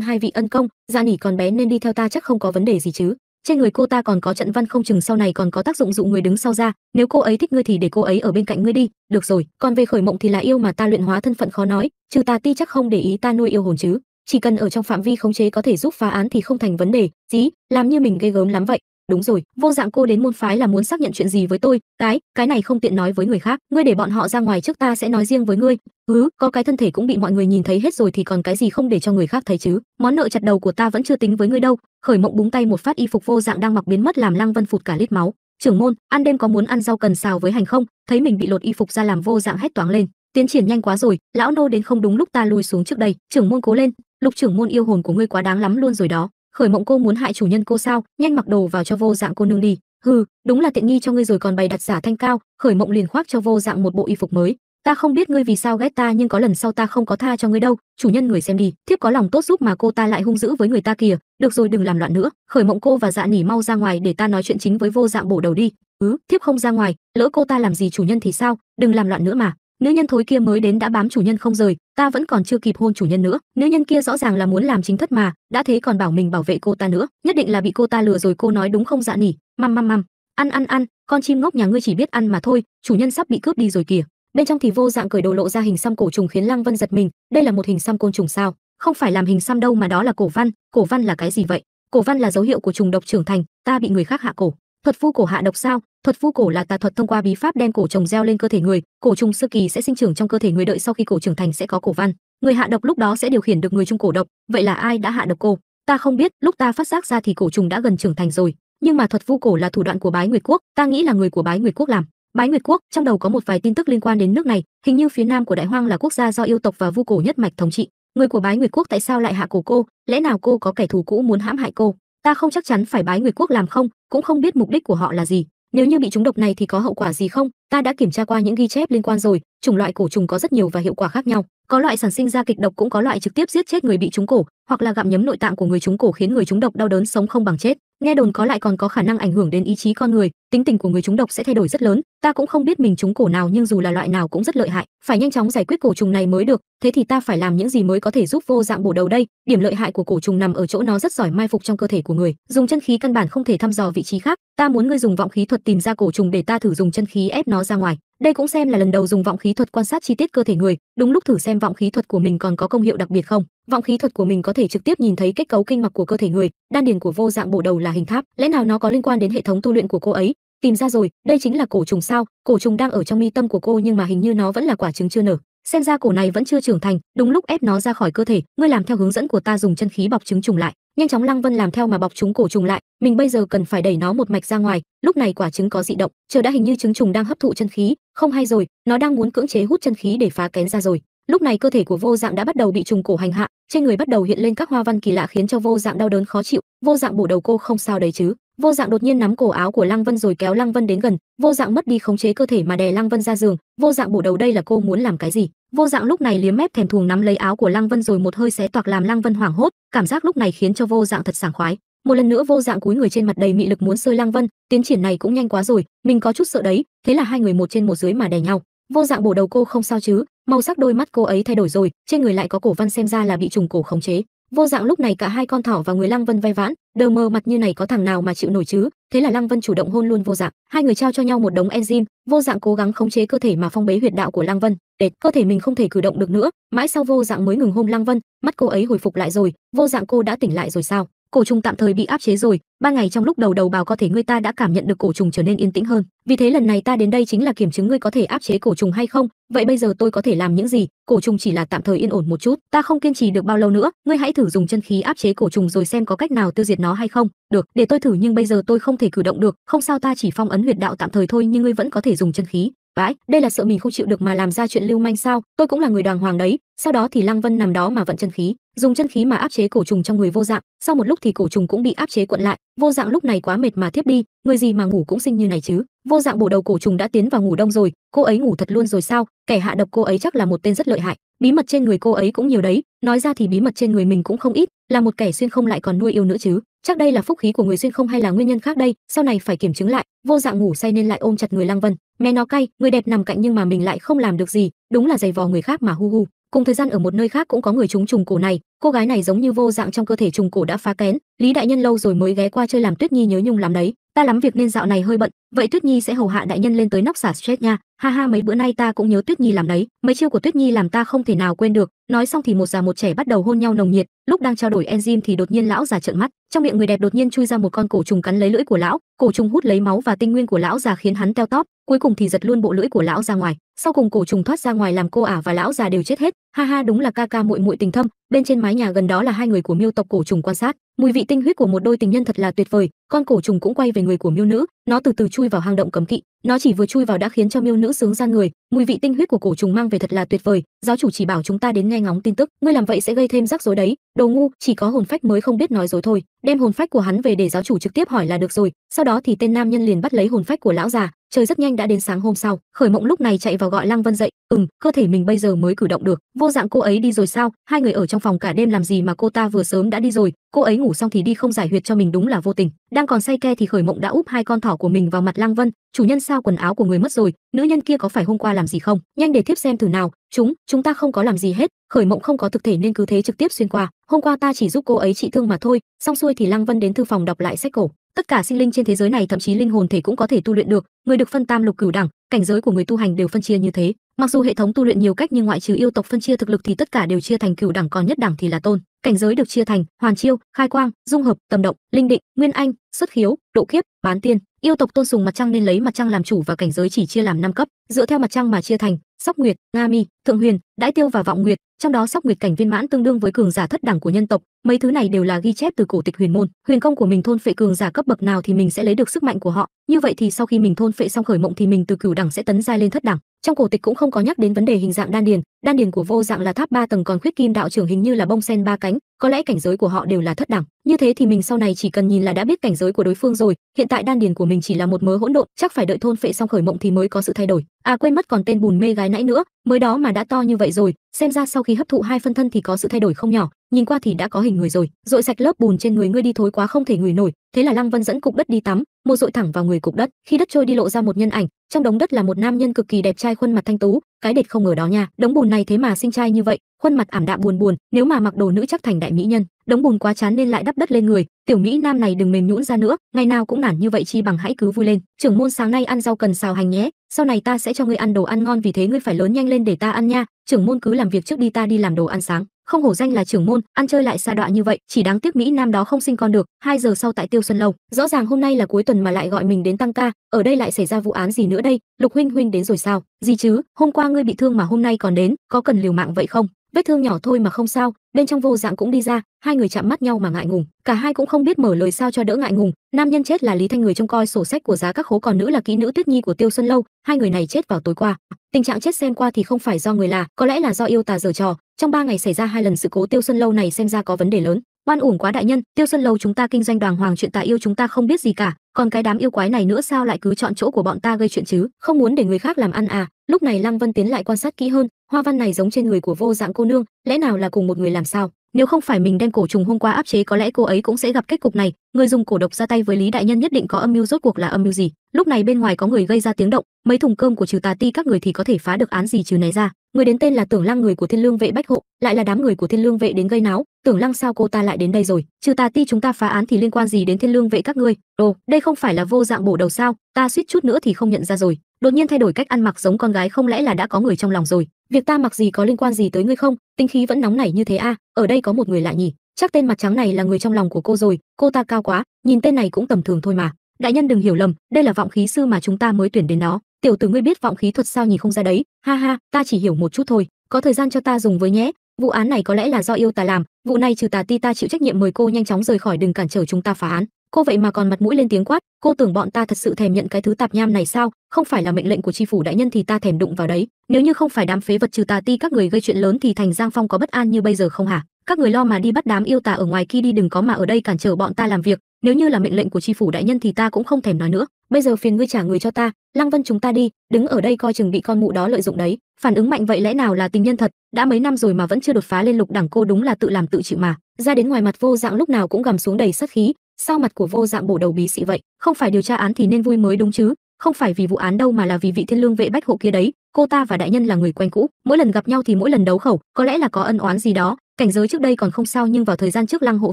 hai vị ân công gia nỉ còn bé nên đi theo ta chắc không có vấn đề gì chứ trên người cô ta còn có trận văn không chừng sau này còn có tác dụng dụ người đứng sau ra nếu cô ấy thích ngươi thì để cô ấy ở bên cạnh ngươi đi được rồi còn về khởi mộng thì là yêu mà ta luyện hóa thân phận khó nói trừ ta ti chắc không để ý ta nuôi yêu hồn chứ chỉ cần ở trong phạm vi khống chế có thể giúp phá án thì không thành vấn đề dí làm như mình ghê gớm lắm vậy đúng rồi vô dạng cô đến môn phái là muốn xác nhận chuyện gì với tôi cái cái này không tiện nói với người khác ngươi để bọn họ ra ngoài trước ta sẽ nói riêng với ngươi hứ có cái thân thể cũng bị mọi người nhìn thấy hết rồi thì còn cái gì không để cho người khác thấy chứ món nợ chặt đầu của ta vẫn chưa tính với ngươi đâu khởi mộng búng tay một phát y phục vô dạng đang mặc biến mất làm lăng vân phụt cả lít máu trưởng môn ăn đêm có muốn ăn rau cần xào với hành không thấy mình bị lột y phục ra làm vô dạng hét toáng lên tiến triển nhanh quá rồi lão nô đến không đúng lúc ta lùi xuống trước đây trưởng môn cố lên lục trưởng môn yêu hồn của ngươi quá đáng lắm luôn rồi đó khởi mộng cô muốn hại chủ nhân cô sao nhanh mặc đồ vào cho vô dạng cô nương đi hừ đúng là tiện nghi cho ngươi rồi còn bày đặt giả thanh cao khởi mộng liền khoác cho vô dạng một bộ y phục mới ta không biết ngươi vì sao ghét ta nhưng có lần sau ta không có tha cho ngươi đâu chủ nhân người xem đi thiếp có lòng tốt giúp mà cô ta lại hung dữ với người ta kìa được rồi đừng làm loạn nữa khởi mộng cô và dạ nỉ mau ra ngoài để ta nói chuyện chính với vô dạng bổ đầu đi ứ ừ, thiếp không ra ngoài lỡ cô ta làm gì chủ nhân thì sao đừng làm loạn nữa mà nữ nhân thối kia mới đến đã bám chủ nhân không rời ta vẫn còn chưa kịp hôn chủ nhân nữa nữ nhân kia rõ ràng là muốn làm chính thất mà đã thế còn bảo mình bảo vệ cô ta nữa nhất định là bị cô ta lừa rồi cô nói đúng không dạ nỉ măm măm măm ăn ăn ăn con chim ngốc nhà ngươi chỉ biết ăn mà thôi chủ nhân sắp bị cướp đi rồi kìa bên trong thì vô dạng cởi đồ lộ ra hình xăm cổ trùng khiến lăng vân giật mình đây là một hình xăm côn trùng sao không phải làm hình xăm đâu mà đó là cổ văn cổ văn là cái gì vậy cổ văn là dấu hiệu của trùng độc trưởng thành ta bị người khác hạ cổ thuật phu cổ hạ độc sao thuật phu cổ là tà thuật thông qua bí pháp đem cổ trồng gieo lên cơ thể người cổ trùng sơ kỳ sẽ sinh trưởng trong cơ thể người đợi sau khi cổ trưởng thành sẽ có cổ văn người hạ độc lúc đó sẽ điều khiển được người trung cổ độc vậy là ai đã hạ độc cô ta không biết lúc ta phát giác ra thì cổ trùng đã gần trưởng thành rồi nhưng mà thuật vu cổ là thủ đoạn của bái nguyệt quốc ta nghĩ là người của bái nguyệt quốc làm bái nguyệt quốc trong đầu có một vài tin tức liên quan đến nước này hình như phía nam của đại hoang là quốc gia do yêu tộc và vu cổ nhất mạch thống trị người của bái nguyệt quốc tại sao lại hạ cổ cô lẽ nào cô có kẻ thù cũ muốn hãm hại cô ta không chắc chắn phải bái người quốc làm không cũng không biết mục đích của họ là gì nếu như bị trúng độc này thì có hậu quả gì không ta đã kiểm tra qua những ghi chép liên quan rồi chủng loại cổ trùng có rất nhiều và hiệu quả khác nhau có loại sản sinh ra kịch độc cũng có loại trực tiếp giết chết người bị trúng cổ hoặc là gặm nhấm nội tạng của người trúng cổ khiến người trúng độc đau đớn sống không bằng chết nghe đồn có lại còn có khả năng ảnh hưởng đến ý chí con người tính tình của người chúng độc sẽ thay đổi rất lớn ta cũng không biết mình chúng cổ nào nhưng dù là loại nào cũng rất lợi hại phải nhanh chóng giải quyết cổ trùng này mới được thế thì ta phải làm những gì mới có thể giúp vô dạng bổ đầu đây điểm lợi hại của cổ trùng nằm ở chỗ nó rất giỏi mai phục trong cơ thể của người dùng chân khí căn bản không thể thăm dò vị trí khác ta muốn ngươi dùng vọng khí thuật tìm ra cổ trùng để ta thử dùng chân khí ép nó ra ngoài đây cũng xem là lần đầu dùng vọng khí thuật quan sát chi tiết cơ thể người đúng lúc thử xem vọng khí thuật của mình còn có công hiệu đặc biệt không vọng khí thuật của mình có thể trực tiếp nhìn thấy kết cấu kinh mạch của cơ thể người đan điền của vô dạng bộ đầu là hình tháp lẽ nào nó có liên quan đến hệ thống tu luyện của cô ấy tìm ra rồi đây chính là cổ trùng sao cổ trùng đang ở trong mi tâm của cô nhưng mà hình như nó vẫn là quả trứng chưa nở xem ra cổ này vẫn chưa trưởng thành đúng lúc ép nó ra khỏi cơ thể ngươi làm theo hướng dẫn của ta dùng chân khí bọc trứng trùng lại nhanh chóng lăng vân làm theo mà bọc chúng cổ trùng lại mình bây giờ cần phải đẩy nó một mạch ra ngoài lúc này quả trứng có dị động chờ đã hình như trứng trùng đang hấp thụ chân khí không hay rồi nó đang muốn cưỡng chế hút chân khí để phá kén ra rồi lúc này cơ thể của vô dạng đã bắt đầu bị trùng cổ hành hạ trên người bắt đầu hiện lên các hoa văn kỳ lạ khiến cho vô dạng đau đớn khó chịu vô dạng bổ đầu cô không sao đấy chứ vô dạng đột nhiên nắm cổ áo của lăng vân rồi kéo lăng vân đến gần vô dạng mất đi khống chế cơ thể mà đè lăng vân ra giường vô dạng bổ đầu đây là cô muốn làm cái gì vô dạng lúc này liếm mép thèm thuồng nắm lấy áo của lăng vân rồi một hơi xé toạc làm lăng vân hoảng hốt cảm giác lúc này khiến cho vô dạng thật sảng khoái một lần nữa vô dạng cúi người trên mặt đầy mị lực muốn sơi lăng vân tiến triển này cũng nhanh quá rồi mình có chút sợ đấy thế là hai người một trên một dưới mà đè nhau vô dạng bổ đầu cô không sao chứ màu sắc đôi mắt cô ấy thay đổi rồi trên người lại có cổ văn xem ra là bị trùng cổ khống chế vô dạng lúc này cả hai con thỏ và người lăng vân vay vãn đờ mờ mặt như này có thằng nào mà chịu nổi chứ thế là lăng vân chủ động hôn luôn vô dạng hai người trao cho nhau một đống enzyme vô dạng cố gắng khống chế cơ thể mà phong bế huyệt đạo của lăng vân để cơ thể mình không thể cử động được nữa mãi sau vô dạng mới ngừng hôn lăng vân mắt cô ấy hồi phục lại rồi vô dạng cô đã tỉnh lại rồi sao cổ trùng tạm thời bị áp chế rồi Ba ngày trong lúc đầu đầu bào có thể ngươi ta đã cảm nhận được cổ trùng trở nên yên tĩnh hơn vì thế lần này ta đến đây chính là kiểm chứng ngươi có thể áp chế cổ trùng hay không vậy bây giờ tôi có thể làm những gì cổ trùng chỉ là tạm thời yên ổn một chút ta không kiên trì được bao lâu nữa ngươi hãy thử dùng chân khí áp chế cổ trùng rồi xem có cách nào tiêu diệt nó hay không được để tôi thử nhưng bây giờ tôi không thể cử động được không sao ta chỉ phong ấn huyệt đạo tạm thời thôi nhưng ngươi vẫn có thể dùng chân khí vãi đây là sợ mình không chịu được mà làm ra chuyện lưu manh sao tôi cũng là người đoàn hoàng đấy sau đó thì lăng vân nằm đó mà vận chân khí dùng chân khí mà áp chế cổ trùng trong người vô dạng sau một lúc thì cổ trùng cũng bị áp chế cuộn lại vô dạng lúc này quá mệt mà thiếp đi người gì mà ngủ cũng sinh như này chứ vô dạng bổ đầu cổ trùng đã tiến vào ngủ đông rồi cô ấy ngủ thật luôn rồi sao kẻ hạ độc cô ấy chắc là một tên rất lợi hại bí mật trên người cô ấy cũng nhiều đấy nói ra thì bí mật trên người mình cũng không ít là một kẻ xuyên không lại còn nuôi yêu nữa chứ chắc đây là phúc khí của người duyên không hay là nguyên nhân khác đây sau này phải kiểm chứng lại vô dạng ngủ say nên lại ôm chặt người lăng vân mẹ nó cay người đẹp nằm cạnh nhưng mà mình lại không làm được gì đúng là giày vò người khác mà hu hu cùng thời gian ở một nơi khác cũng có người trúng trùng cổ này cô gái này giống như vô dạng trong cơ thể trùng cổ đã phá kén lý đại nhân lâu rồi mới ghé qua chơi làm tuyết nhi nhớ nhung làm đấy ta lắm việc nên dạo này hơi bận vậy tuyết nhi sẽ hầu hạ đại nhân lên tới nóc xả stress nha ha ha mấy bữa nay ta cũng nhớ tuyết nhi làm đấy mấy chiêu của tuyết nhi làm ta không thể nào quên được nói xong thì một già một trẻ bắt đầu hôn nhau nồng nhiệt lúc đang trao đổi enzyme thì đột nhiên lão già trợn mắt trong miệng người đẹp đột nhiên chui ra một con cổ trùng cắn lấy lưỡi của lão cổ trùng hút lấy máu và tinh nguyên của lão già khiến hắn teo tóp cuối cùng thì giật luôn bộ lưỡi của lão ra ngoài sau cùng cổ trùng thoát ra ngoài làm cô ả và lão già đều chết hết ha ha đúng là ca ca muội muội tình thâm bên trên mái nhà gần đó là hai người của miêu tộc cổ trùng quan sát mùi vị tinh huyết của một đôi tình nhân thật là tuyệt vời con cổ trùng cũng quay về người của miêu nữ nó từ từ chui vào hang động cấm kỵ nó chỉ vừa chui vào đã khiến cho miêu nữ sướng ra người mùi vị tinh huyết của cổ trùng mang về thật là tuyệt vời giáo chủ chỉ bảo chúng ta đến nghe ngóng tin tức ngươi làm vậy sẽ gây thêm rắc rối đấy đồ ngu chỉ có hồn phách mới không biết nói dối thôi đem hồn phách của hắn về để giáo chủ trực tiếp hỏi là được rồi sau đó thì tên nam nhân liền bắt lấy hồn phách của lão già Trời rất nhanh đã đến sáng hôm sau, Khởi Mộng lúc này chạy vào gọi Lăng Vân dậy, "Ừm, cơ thể mình bây giờ mới cử động được, vô dạng cô ấy đi rồi sao? Hai người ở trong phòng cả đêm làm gì mà cô ta vừa sớm đã đi rồi, cô ấy ngủ xong thì đi không giải huyệt cho mình đúng là vô tình." Đang còn say ke thì Khởi Mộng đã úp hai con thỏ của mình vào mặt Lăng Vân, "Chủ nhân sao quần áo của người mất rồi, nữ nhân kia có phải hôm qua làm gì không? Nhanh để tiếp xem thử nào, chúng, chúng ta không có làm gì hết, Khởi Mộng không có thực thể nên cứ thế trực tiếp xuyên qua, hôm qua ta chỉ giúp cô ấy trị thương mà thôi." Xong xuôi thì Lăng Vân đến thư phòng đọc lại sách cổ, tất cả sinh linh trên thế giới này thậm chí linh hồn thể cũng có thể tu luyện được người được phân tam lục cửu đẳng cảnh giới của người tu hành đều phân chia như thế mặc dù hệ thống tu luyện nhiều cách nhưng ngoại trừ yêu tộc phân chia thực lực thì tất cả đều chia thành cửu đẳng còn nhất đẳng thì là tôn cảnh giới được chia thành hoàn chiêu khai quang dung hợp tầm động linh định nguyên anh xuất khiếu độ kiếp bán tiên yêu tộc tôn sùng mặt trăng nên lấy mặt trăng làm chủ và cảnh giới chỉ chia làm năm cấp dựa theo mặt trăng mà chia thành sóc nguyệt nga mi thượng huyền đãi tiêu và vọng nguyệt trong đó sóc nguyệt cảnh viên mãn tương đương với cường giả thất đẳng của nhân tộc mấy thứ này đều là ghi chép từ cổ tịch huyền môn huyền công của mình thôn phệ cường giả cấp bậc nào thì mình sẽ lấy được sức mạnh của họ như vậy thì sau khi mình thôn phệ xong khởi mộng thì mình từ cửu đẳng sẽ tấn giai lên thất đẳng trong cổ tịch cũng không có nhắc đến vấn đề hình dạng đan điền đan điền của vô dạng là tháp ba tầng còn khuyết kim đạo trưởng hình như là bông sen ba cánh có lẽ cảnh giới của họ đều là thất đẳng như thế thì mình sau này chỉ cần nhìn là đã biết cảnh giới của đối phương rồi hiện tại đan điền của mình chỉ là một mớ hỗn độn chắc phải đợi thôn phệ xong khởi mộng thì mới có sự thay đổi à quên mất còn tên bùn mê gái nãy nữa mới đó mà đã to như vậy rồi xem ra sau khi hấp thụ hai phân thân thì có sự thay đổi không nhỏ nhìn qua thì đã có hình người rồi dội sạch lớp bùn trên người ngươi đi thối quá không thể ngửi nổi thế là lăng vân dẫn cục đất đi tắm một dội thẳng vào người cục đất khi đất trôi đi lộ ra một nhân ảnh trong đống đất là một nam nhân cực kỳ đẹp trai khuôn mặt thanh tú cái đệt không ở đó nha đống bùn này thế mà sinh trai như vậy khuôn mặt ảm đạm buồn buồn nếu mà mặc đồ nữ chắc thành đại mỹ nhân đống bùn quá chán nên lại đắp đất lên người tiểu mỹ nam này đừng mềm nhũn ra nữa ngày nào cũng nản như vậy chi bằng hãy cứ vui lên trưởng môn sáng nay ăn rau cần xào hành nhé sau này ta sẽ cho ngươi ăn đồ ăn ngon vì thế ngươi phải lớn nhanh lên để ta ăn nha trưởng môn cứ làm việc trước đi ta đi làm đồ ăn sáng không hổ danh là trưởng môn ăn chơi lại xa đoạn như vậy chỉ đáng tiếc mỹ nam đó không sinh con được hai giờ sau tại tiêu xuân lâu rõ ràng hôm nay là cuối tuần mà lại gọi mình đến tăng ca ở đây lại xảy ra vụ án gì nữa đây lục huynh huynh đến rồi sao gì chứ hôm qua ngươi bị thương mà hôm nay còn đến có cần liều mạng vậy không vết thương nhỏ thôi mà không sao bên trong vô dạng cũng đi ra hai người chạm mắt nhau mà ngại ngùng cả hai cũng không biết mở lời sao cho đỡ ngại ngùng nam nhân chết là lý thanh người trông coi sổ sách của giá các khố còn nữ là kỹ nữ tuyết nhi của tiêu xuân lâu hai người này chết vào tối qua tình trạng chết xem qua thì không phải do người là có lẽ là do yêu tà dở trò trong ba ngày xảy ra hai lần sự cố tiêu xuân lâu này xem ra có vấn đề lớn oan uổng quá đại nhân tiêu xuân lâu chúng ta kinh doanh đoàn hoàng chuyện tà yêu chúng ta không biết gì cả còn cái đám yêu quái này nữa sao lại cứ chọn chỗ của bọn ta gây chuyện chứ không muốn để người khác làm ăn à lúc này lăng vân tiến lại quan sát kỹ hơn hoa văn này giống trên người của vô dạng cô nương lẽ nào là cùng một người làm sao nếu không phải mình đem cổ trùng hôm qua áp chế có lẽ cô ấy cũng sẽ gặp kết cục này người dùng cổ độc ra tay với lý đại nhân nhất định có âm mưu rốt cuộc là âm mưu gì lúc này bên ngoài có người gây ra tiếng động mấy thùng cơm của trừ tà ti các người thì có thể phá được án gì trừ này ra người đến tên là tưởng lăng người của thiên lương vệ bách hộ lại là đám người của thiên lương vệ đến gây náo tưởng lăng sao cô ta lại đến đây rồi trừ tà ti chúng ta phá án thì liên quan gì đến thiên lương vệ các ngươi ồ đây không phải là vô dạng bổ đầu sao ta suýt chút nữa thì không nhận ra rồi đột nhiên thay đổi cách ăn mặc giống con gái không lẽ là đã có người trong lòng rồi việc ta mặc gì có liên quan gì tới ngươi không tinh khí vẫn nóng nảy như thế a ở đây có một người lạ nhỉ chắc tên mặt trắng này là người trong lòng của cô rồi cô ta cao quá nhìn tên này cũng tầm thường thôi mà đại nhân đừng hiểu lầm đây là vọng khí sư mà chúng ta mới tuyển đến đó tiểu tử ngươi biết vọng khí thuật sao nhìn không ra đấy ha ha ta chỉ hiểu một chút thôi có thời gian cho ta dùng với nhé vụ án này có lẽ là do yêu tà làm vụ này trừ tà ti ta chịu trách nhiệm mời cô nhanh chóng rời khỏi đừng cản trở chúng ta phá án cô vậy mà còn mặt mũi lên tiếng quát cô tưởng bọn ta thật sự thèm nhận cái thứ tạp nham này sao không phải là mệnh lệnh của tri phủ đại nhân thì ta thèm đụng vào đấy nếu như không phải đám phế vật trừ tà ti các người gây chuyện lớn thì thành giang phong có bất an như bây giờ không hả các người lo mà đi bắt đám yêu tà ở ngoài kia đi đừng có mà ở đây cản trở bọn ta làm việc nếu như là mệnh lệnh của tri phủ đại nhân thì ta cũng không thèm nói nữa bây giờ phiền ngươi trả người cho ta lăng vân chúng ta đi đứng ở đây coi chừng bị con mụ đó lợi dụng đấy phản ứng mạnh vậy lẽ nào là tình nhân thật đã mấy năm rồi mà vẫn chưa đột phá lên lục đẳng cô đúng là tự làm tự chịu mà ra đến ngoài mặt vô dạng lúc nào cũng gầm xuống đầy sát khí sao mặt của vô dạng bổ đầu bí sĩ vậy không phải điều tra án thì nên vui mới đúng chứ không phải vì vụ án đâu mà là vì vị thiên lương vệ bách hộ kia đấy cô ta và đại nhân là người quen cũ mỗi lần gặp nhau thì mỗi lần đấu khẩu có lẽ là có ân oán gì đó cảnh giới trước đây còn không sao nhưng vào thời gian trước lăng hộ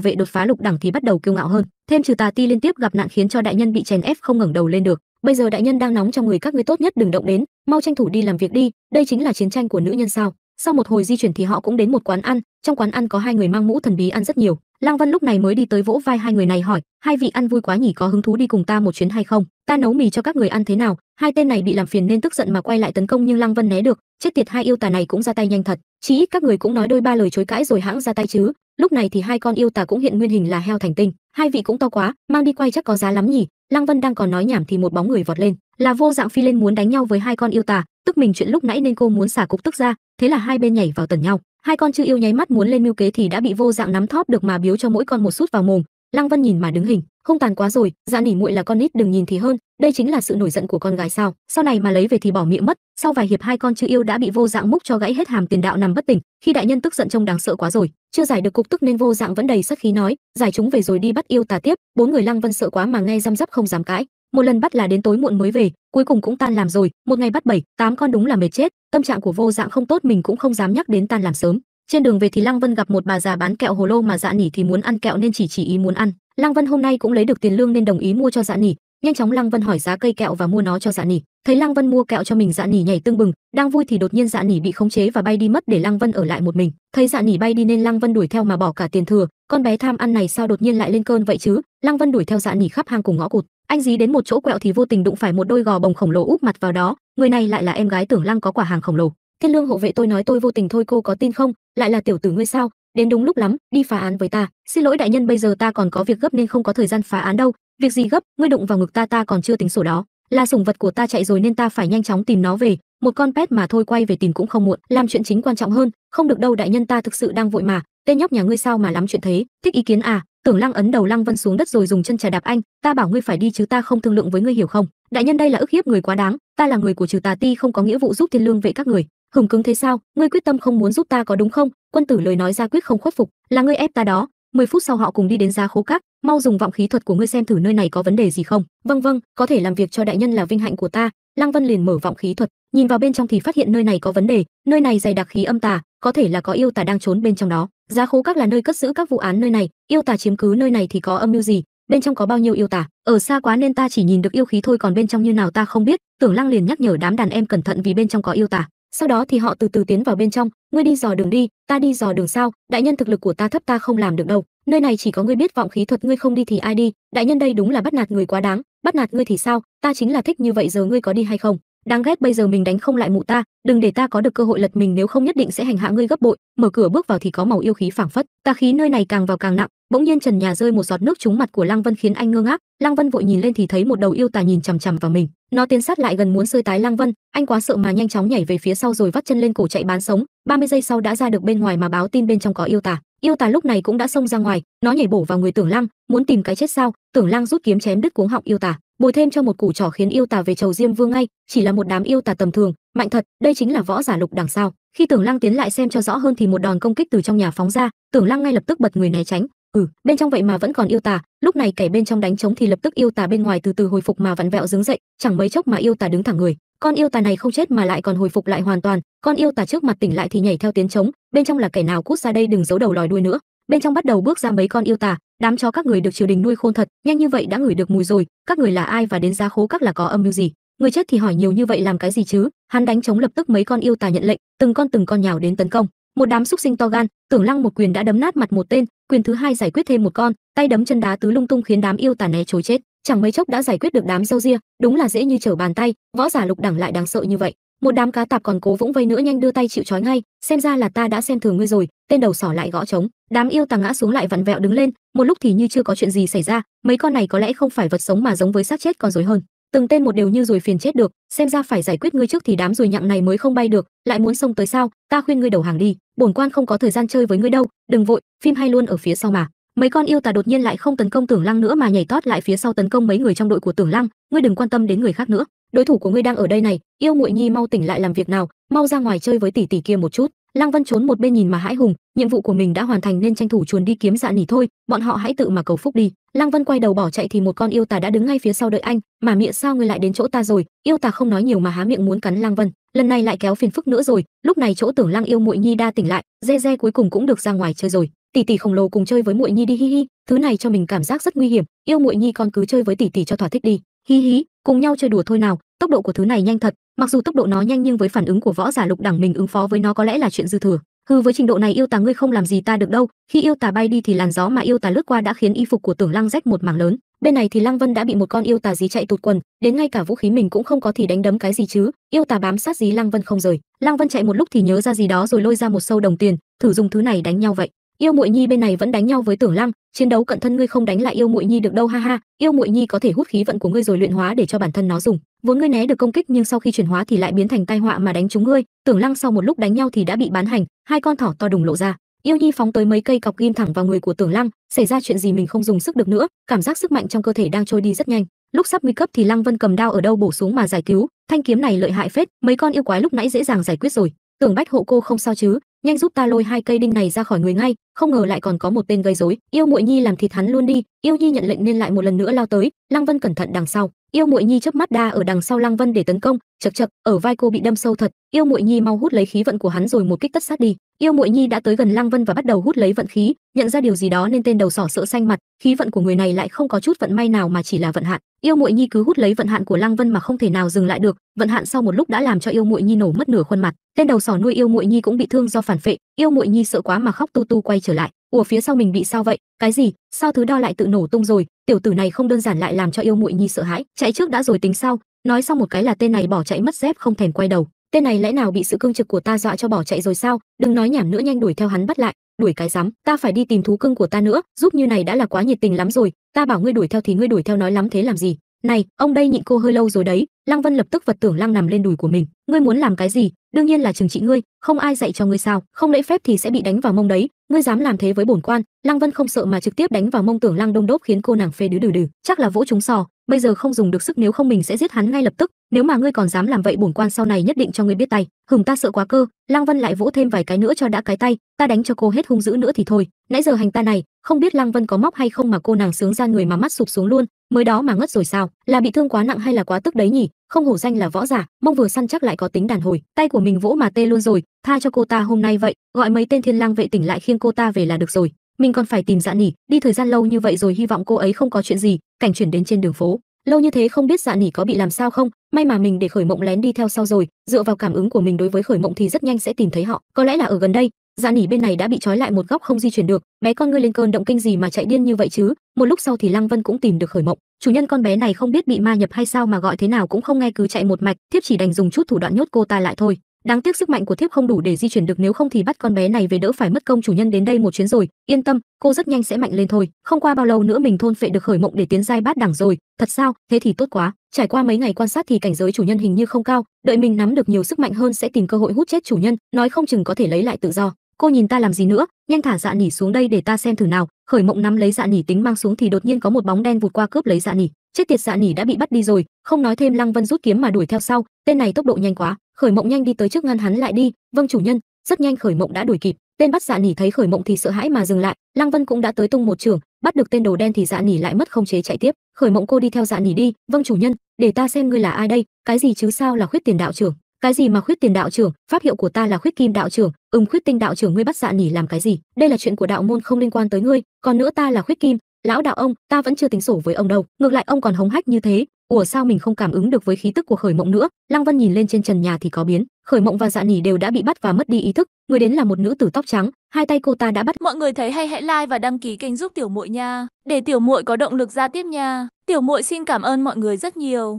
vệ đột phá lục đẳng thì bắt đầu kiêu ngạo hơn thêm trừ tà ti liên tiếp gặp nạn khiến cho đại nhân bị chèn ép không ngẩng đầu lên được bây giờ đại nhân đang nóng trong người các ngươi tốt nhất đừng động đến mau tranh thủ đi làm việc đi đây chính là chiến tranh của nữ nhân sao sau một hồi di chuyển thì họ cũng đến một quán ăn trong quán ăn có hai người mang mũ thần bí ăn rất nhiều lăng văn lúc này mới đi tới vỗ vai hai người này hỏi hai vị ăn vui quá nhỉ có hứng thú đi cùng ta một chuyến hay không ta nấu mì cho các người ăn thế nào hai tên này bị làm phiền nên tức giận mà quay lại tấn công nhưng lăng Văn né được chết tiệt hai yêu tà này cũng ra tay nhanh thật chí ít các người cũng nói đôi ba lời chối cãi rồi hãng ra tay chứ lúc này thì hai con yêu tà cũng hiện nguyên hình là heo thành tinh hai vị cũng to quá mang đi quay chắc có giá lắm nhỉ lăng vân đang còn nói nhảm thì một bóng người vọt lên là vô dạng phi lên muốn đánh nhau với hai con yêu tà tức mình chuyện lúc nãy nên cô muốn xả cục tức ra thế là hai bên nhảy vào tần nhau hai con chư yêu nháy mắt muốn lên mưu kế thì đã bị vô dạng nắm thóp được mà biếu cho mỗi con một sút vào mồm lăng vân nhìn mà đứng hình không tàn quá rồi dạ nỉ muội là con nít đừng nhìn thì hơn đây chính là sự nổi giận của con gái sao sau này mà lấy về thì bỏ miệng mất sau vài hiệp hai con chữ yêu đã bị vô dạng múc cho gãy hết hàm tiền đạo nằm bất tỉnh khi đại nhân tức giận trông đáng sợ quá rồi chưa giải được cục tức nên vô dạng vẫn đầy sắc khí nói giải chúng về rồi đi bắt yêu tà tiếp bốn người lăng vân sợ quá mà nghe răm rắp không dám cãi một lần bắt là đến tối muộn mới về cuối cùng cũng tan làm rồi một ngày bắt bảy tám con đúng là mệt chết tâm trạng của vô dạng không tốt mình cũng không dám nhắc đến tan làm sớm trên đường về thì lăng vân gặp một bà già bán kẹo hồ lô mà dạ nỉ thì muốn ăn kẹo nên chỉ chỉ ý muốn ăn lăng vân hôm nay cũng lấy được tiền lương nên đồng ý mua cho dạ nỉ nhanh chóng lăng vân hỏi giá cây kẹo và mua nó cho dạ nỉ thấy lăng vân mua kẹo cho mình dạ nỉ nhảy tưng bừng đang vui thì đột nhiên dạ nỉ bị khống chế và bay đi mất để lăng vân ở lại một mình thấy dạ nỉ bay đi nên lăng vân đuổi theo mà bỏ cả tiền thừa con bé tham ăn này sao đột nhiên lại lên cơn vậy chứ lăng vân đuổi theo dạ nỉ khắp hang cùng ngõ cụt anh dí đến một chỗ quẹo thì vô tình đụng phải một đôi gò bồng khổng lồ úp mặt vào đó người này lại là em gái tưởng lăng có quả hàng khổng lồ thiên lương hộ vệ tôi nói tôi vô tình thôi cô có tin không lại là tiểu tử ngươi sao đến đúng lúc lắm đi phá án với ta xin lỗi đại nhân bây giờ ta còn có việc gấp nên không có thời gian phá án đâu việc gì gấp ngươi đụng vào ngực ta ta còn chưa tính sổ đó là sủng vật của ta chạy rồi nên ta phải nhanh chóng tìm nó về một con pet mà thôi quay về tìm cũng không muộn làm chuyện chính quan trọng hơn không được đâu đại nhân ta thực sự đang vội mà tên nhóc nhà ngươi sao mà lắm chuyện thế thích ý kiến à tưởng lăng ấn đầu lăng vân xuống đất rồi dùng chân trà đạp anh ta bảo ngươi phải đi chứ ta không thương lượng với ngươi hiểu không đại nhân đây là ức hiếp người quá đáng ta là người của trừ tà ti không có nghĩa vụ giúp thiên lương vệ các người hùng cứng thế sao ngươi quyết tâm không muốn giúp ta có đúng không quân tử lời nói ra quyết không khuất phục là ngươi ép ta đó 10 phút sau họ cùng đi đến giá khố các mau dùng vọng khí thuật của ngươi xem thử nơi này có vấn đề gì không vâng vâng có thể làm việc cho đại nhân là vinh hạnh của ta lăng vân liền mở vọng khí thuật nhìn vào bên trong thì phát hiện nơi này có vấn đề nơi này dày đặc khí âm tà có thể là có yêu tà đang trốn bên trong đó giá khố các là nơi cất giữ các vụ án nơi này yêu tà chiếm cứ nơi này thì có âm mưu gì bên trong có bao nhiêu yêu tà ở xa quá nên ta chỉ nhìn được yêu khí thôi còn bên trong như nào ta không biết tưởng lăng liền nhắc nhở đám đàn em cẩn thận vì bên trong có yêu tà sau đó thì họ từ từ tiến vào bên trong ngươi đi dò đường đi ta đi dò đường sao đại nhân thực lực của ta thấp ta không làm được đâu nơi này chỉ có ngươi biết vọng khí thuật ngươi không đi thì ai đi đại nhân đây đúng là bắt nạt người quá đáng bắt nạt ngươi thì sao ta chính là thích như vậy giờ ngươi có đi hay không đáng ghét bây giờ mình đánh không lại mụ ta đừng để ta có được cơ hội lật mình nếu không nhất định sẽ hành hạ ngươi gấp bội mở cửa bước vào thì có màu yêu khí phảng phất tà khí nơi này càng vào càng nặng bỗng nhiên trần nhà rơi một giọt nước trúng mặt của lăng vân khiến anh ngơ ngác lăng vân vội nhìn lên thì thấy một đầu yêu tà nhìn chằm chằm vào mình nó tiến sát lại gần muốn sơi tái lăng vân anh quá sợ mà nhanh chóng nhảy về phía sau rồi vắt chân lên cổ chạy bán sống 30 giây sau đã ra được bên ngoài mà báo tin bên trong có yêu tà yêu tà lúc này cũng đã xông ra ngoài nó nhảy bổ vào người tưởng lăng muốn tìm cái chết sao tưởng lăng rút kiếm chém đứt cuống họng yêu tà bồi thêm cho một củ trỏ khiến yêu tà về chầu diêm vương ngay chỉ là một đám yêu tà tầm thường mạnh thật đây chính là võ giả lục đằng sao khi tưởng lăng tiến lại xem cho rõ hơn thì một đòn công kích từ trong nhà phóng ra tưởng lăng ngay lập tức bật người né tránh ừ bên trong vậy mà vẫn còn yêu tà lúc này kẻ bên trong đánh trống thì lập tức yêu tà bên ngoài từ từ hồi phục mà vặn vẹo đứng dậy chẳng mấy chốc mà yêu tà đứng thẳng người con yêu tà này không chết mà lại còn hồi phục lại hoàn toàn con yêu tà trước mặt tỉnh lại thì nhảy theo tiến trống bên trong là kẻ nào cút ra đây đừng giấu đầu lòi đuôi nữa bên trong bắt đầu bước ra mấy con yêu tả đám chó các người được triều đình nuôi khôn thật nhanh như vậy đã ngửi được mùi rồi các người là ai và đến ra khố các là có âm mưu gì người chết thì hỏi nhiều như vậy làm cái gì chứ hắn đánh chống lập tức mấy con yêu tà nhận lệnh từng con từng con nhào đến tấn công một đám xúc sinh to gan tưởng lăng một quyền đã đấm nát mặt một tên quyền thứ hai giải quyết thêm một con tay đấm chân đá tứ lung tung khiến đám yêu tà né trối chết chẳng mấy chốc đã giải quyết được đám dâu ria đúng là dễ như trở bàn tay võ giả lục đẳng lại đáng sợ như vậy một đám cá tạp còn cố vũng vây nữa nhanh đưa tay chịu trói ngay xem ra là ta đã xem thường ngươi rồi tên đầu sỏ lại gõ trống đám yêu tà ngã xuống lại vặn vẹo đứng lên một lúc thì như chưa có chuyện gì xảy ra mấy con này có lẽ không phải vật sống mà giống với xác chết còn rối hơn từng tên một đều như rồi phiền chết được xem ra phải giải quyết ngươi trước thì đám ruồi nhặng này mới không bay được lại muốn xông tới sao ta khuyên ngươi đầu hàng đi bổn quan không có thời gian chơi với ngươi đâu đừng vội phim hay luôn ở phía sau mà mấy con yêu tà đột nhiên lại không tấn công tưởng lăng nữa mà nhảy tót lại phía sau tấn công mấy người trong đội của tưởng lăng ngươi đừng quan tâm đến người khác nữa đối thủ của ngươi đang ở đây này yêu muội nhi mau tỉnh lại làm việc nào mau ra ngoài chơi với tỷ tỷ kia một chút lăng vân trốn một bên nhìn mà hãi hùng nhiệm vụ của mình đã hoàn thành nên tranh thủ chuồn đi kiếm dạ nỉ thôi bọn họ hãy tự mà cầu phúc đi lăng vân quay đầu bỏ chạy thì một con yêu tà đã đứng ngay phía sau đợi anh mà miệng sao ngươi lại đến chỗ ta rồi yêu tà không nói nhiều mà há miệng muốn cắn lăng vân lần này lại kéo phiền phức nữa rồi lúc này chỗ tưởng lăng yêu muội nhi đa tỉnh lại dê dê cuối cùng cũng được ra ngoài chơi rồi tỷ tỷ khổng lồ cùng chơi với muội nhi đi hi hi thứ này cho mình cảm giác rất nguy hiểm yêu muội nhi con cứ chơi với tỷ tỷ cho thỏa thích đi hi hi cùng nhau chơi đùa thôi nào tốc độ của thứ này nhanh thật mặc dù tốc độ nó nhanh nhưng với phản ứng của võ giả lục đẳng mình ứng phó với nó có lẽ là chuyện dư thừa hư với trình độ này yêu tà ngươi không làm gì ta được đâu khi yêu tà bay đi thì làn gió mà yêu tà lướt qua đã khiến y phục của tưởng lăng rách một mảng lớn bên này thì lăng vân đã bị một con yêu tà dí chạy tụt quần đến ngay cả vũ khí mình cũng không có thì đánh đấm cái gì chứ yêu tà bám sát dí lăng vân không rời lăng vân chạy một lúc thì nhớ ra gì đó rồi lôi ra một sâu đồng tiền thử dùng thứ này đánh nhau vậy yêu muội nhi bên này vẫn đánh nhau với tưởng lăng chiến đấu cận thân ngươi không đánh lại yêu muội nhi được đâu ha ha yêu muội nhi có thể hút khí vận của ngươi rồi luyện hóa để cho bản thân nó dùng vốn ngươi né được công kích nhưng sau khi chuyển hóa thì lại biến thành tai họa mà đánh chúng ngươi tưởng lăng sau một lúc đánh nhau thì đã bị bán hành hai con thỏ to đùng lộ ra yêu nhi phóng tới mấy cây cọc ghim thẳng vào người của tưởng lăng xảy ra chuyện gì mình không dùng sức được nữa cảm giác sức mạnh trong cơ thể đang trôi đi rất nhanh lúc sắp nguy cấp thì lăng vân cầm đao ở đâu bổ xuống mà giải cứu thanh kiếm này lợi hại phết mấy con yêu quái lúc nãy dễ dàng giải quyết rồi tưởng bách hộ cô không sao chứ nhanh giúp ta lôi hai cây đinh này ra khỏi người ngay không ngờ lại còn có một tên gây rối yêu muội nhi làm thịt hắn luôn đi yêu nhi nhận lệnh nên lại một lần nữa lao tới lăng vân cẩn thận đằng sau yêu muội nhi chớp mắt đa ở đằng sau lăng vân để tấn công chật chật ở vai cô bị đâm sâu thật yêu muội nhi mau hút lấy khí vận của hắn rồi một kích tất sát đi yêu muội nhi đã tới gần lăng vân và bắt đầu hút lấy vận khí nhận ra điều gì đó nên tên đầu sỏ sợ xanh mặt khí vận của người này lại không có chút vận may nào mà chỉ là vận hạn yêu muội nhi cứ hút lấy vận hạn của lăng vân mà không thể nào dừng lại được vận hạn sau một lúc đã làm cho yêu muội nhi nổ mất nửa khuôn mặt tên đầu sỏ nuôi yêu muội nhi cũng bị thương do phản phệ yêu muội nhi sợ quá mà khóc tu tu quay trở lại ủa phía sau mình bị sao vậy cái gì sao thứ đo lại tự nổ tung rồi tiểu tử này không đơn giản lại làm cho yêu muội nhi sợ hãi chạy trước đã rồi tính sau nói xong một cái là tên này bỏ chạy mất dép không thèm quay đầu tên này lẽ nào bị sự cương trực của ta dọa cho bỏ chạy rồi sao đừng nói nhảm nữa nhanh đuổi theo hắn bắt lại đuổi cái rắm ta phải đi tìm thú cưng của ta nữa giúp như này đã là quá nhiệt tình lắm rồi ta bảo ngươi đuổi theo thì ngươi đuổi theo nói lắm thế làm gì này ông đây nhịn cô hơi lâu rồi đấy Lăng Vân lập tức vật tưởng lăng nằm lên đùi của mình, ngươi muốn làm cái gì? Đương nhiên là trừng trị ngươi, không ai dạy cho ngươi sao? Không lễ phép thì sẽ bị đánh vào mông đấy, ngươi dám làm thế với bổn quan? Lăng Vân không sợ mà trực tiếp đánh vào mông tưởng lăng đông đốp khiến cô nàng phê đứa đừ đừ, chắc là vỗ chúng sò, bây giờ không dùng được sức nếu không mình sẽ giết hắn ngay lập tức, nếu mà ngươi còn dám làm vậy bổn quan sau này nhất định cho ngươi biết tay. Hừm ta sợ quá cơ, Lăng Vân lại vỗ thêm vài cái nữa cho đã cái tay, ta đánh cho cô hết hung dữ nữa thì thôi, nãy giờ hành ta này, không biết lăng vân có móc hay không mà cô nàng sướng ra người mà mắt sụp xuống luôn mới đó mà ngất rồi sao là bị thương quá nặng hay là quá tức đấy nhỉ không hổ danh là võ giả mông vừa săn chắc lại có tính đàn hồi tay của mình vỗ mà tê luôn rồi tha cho cô ta hôm nay vậy gọi mấy tên thiên lang vệ tỉnh lại khiêng cô ta về là được rồi mình còn phải tìm dạ nỉ đi thời gian lâu như vậy rồi hy vọng cô ấy không có chuyện gì cảnh chuyển đến trên đường phố lâu như thế không biết dạ nỉ có bị làm sao không may mà mình để khởi mộng lén đi theo sau rồi dựa vào cảm ứng của mình đối với khởi mộng thì rất nhanh sẽ tìm thấy họ có lẽ là ở gần đây dạ nỉ bên này đã bị trói lại một góc không di chuyển được bé con ngươi lên cơn động kinh gì mà chạy điên như vậy chứ một lúc sau thì lăng vân cũng tìm được khởi mộng chủ nhân con bé này không biết bị ma nhập hay sao mà gọi thế nào cũng không nghe cứ chạy một mạch thiếp chỉ đành dùng chút thủ đoạn nhốt cô ta lại thôi đáng tiếc sức mạnh của thiếp không đủ để di chuyển được nếu không thì bắt con bé này về đỡ phải mất công chủ nhân đến đây một chuyến rồi yên tâm cô rất nhanh sẽ mạnh lên thôi không qua bao lâu nữa mình thôn phệ được khởi mộng để tiến giai bát đẳng rồi thật sao thế thì tốt quá trải qua mấy ngày quan sát thì cảnh giới chủ nhân hình như không cao đợi mình nắm được nhiều sức mạnh hơn sẽ tìm cơ hội hút chết chủ nhân nói không chừng có thể lấy lại tự do cô nhìn ta làm gì nữa nhanh thả dạ nỉ xuống đây để ta xem thử nào khởi mộng nắm lấy dạ nỉ tính mang xuống thì đột nhiên có một bóng đen vụt qua cướp lấy dạ nỉ chết tiệt dạ nỉ đã bị bắt đi rồi không nói thêm lăng vân rút kiếm mà đuổi theo sau tên này tốc độ nhanh quá khởi mộng nhanh đi tới trước ngăn hắn lại đi vâng chủ nhân rất nhanh khởi mộng đã đuổi kịp tên bắt dạ nỉ thấy khởi mộng thì sợ hãi mà dừng lại lăng vân cũng đã tới tung một trường bắt được tên đồ đen thì dạ nỉ lại mất không chế chạy tiếp khởi mộng cô đi theo dạ nỉ đi vâng chủ nhân để ta xem ngươi là ai đây cái gì chứ sao là khuyết tiền đạo trưởng cái gì mà khuyết tiền đạo trưởng pháp hiệu của ta là khuyết kim đạo trưởng ừm khuyết tinh đạo trưởng ngươi bắt dạ nỉ làm cái gì đây là chuyện của đạo môn không liên quan tới ngươi còn nữa ta là khuyết kim lão đạo ông ta vẫn chưa tính sổ với ông đâu ngược lại ông còn hống hách như thế ủa sao mình không cảm ứng được với khí tức của khởi mộng nữa lăng vân nhìn lên trên trần nhà thì có biến khởi mộng và dạ nỉ đều đã bị bắt và mất đi ý thức người đến là một nữ tử tóc trắng hai tay cô ta đã bắt mọi người thấy hay hãy like và đăng ký kênh giúp tiểu muội nha để tiểu muội có động lực ra tiếp nha tiểu muội xin cảm ơn mọi người rất nhiều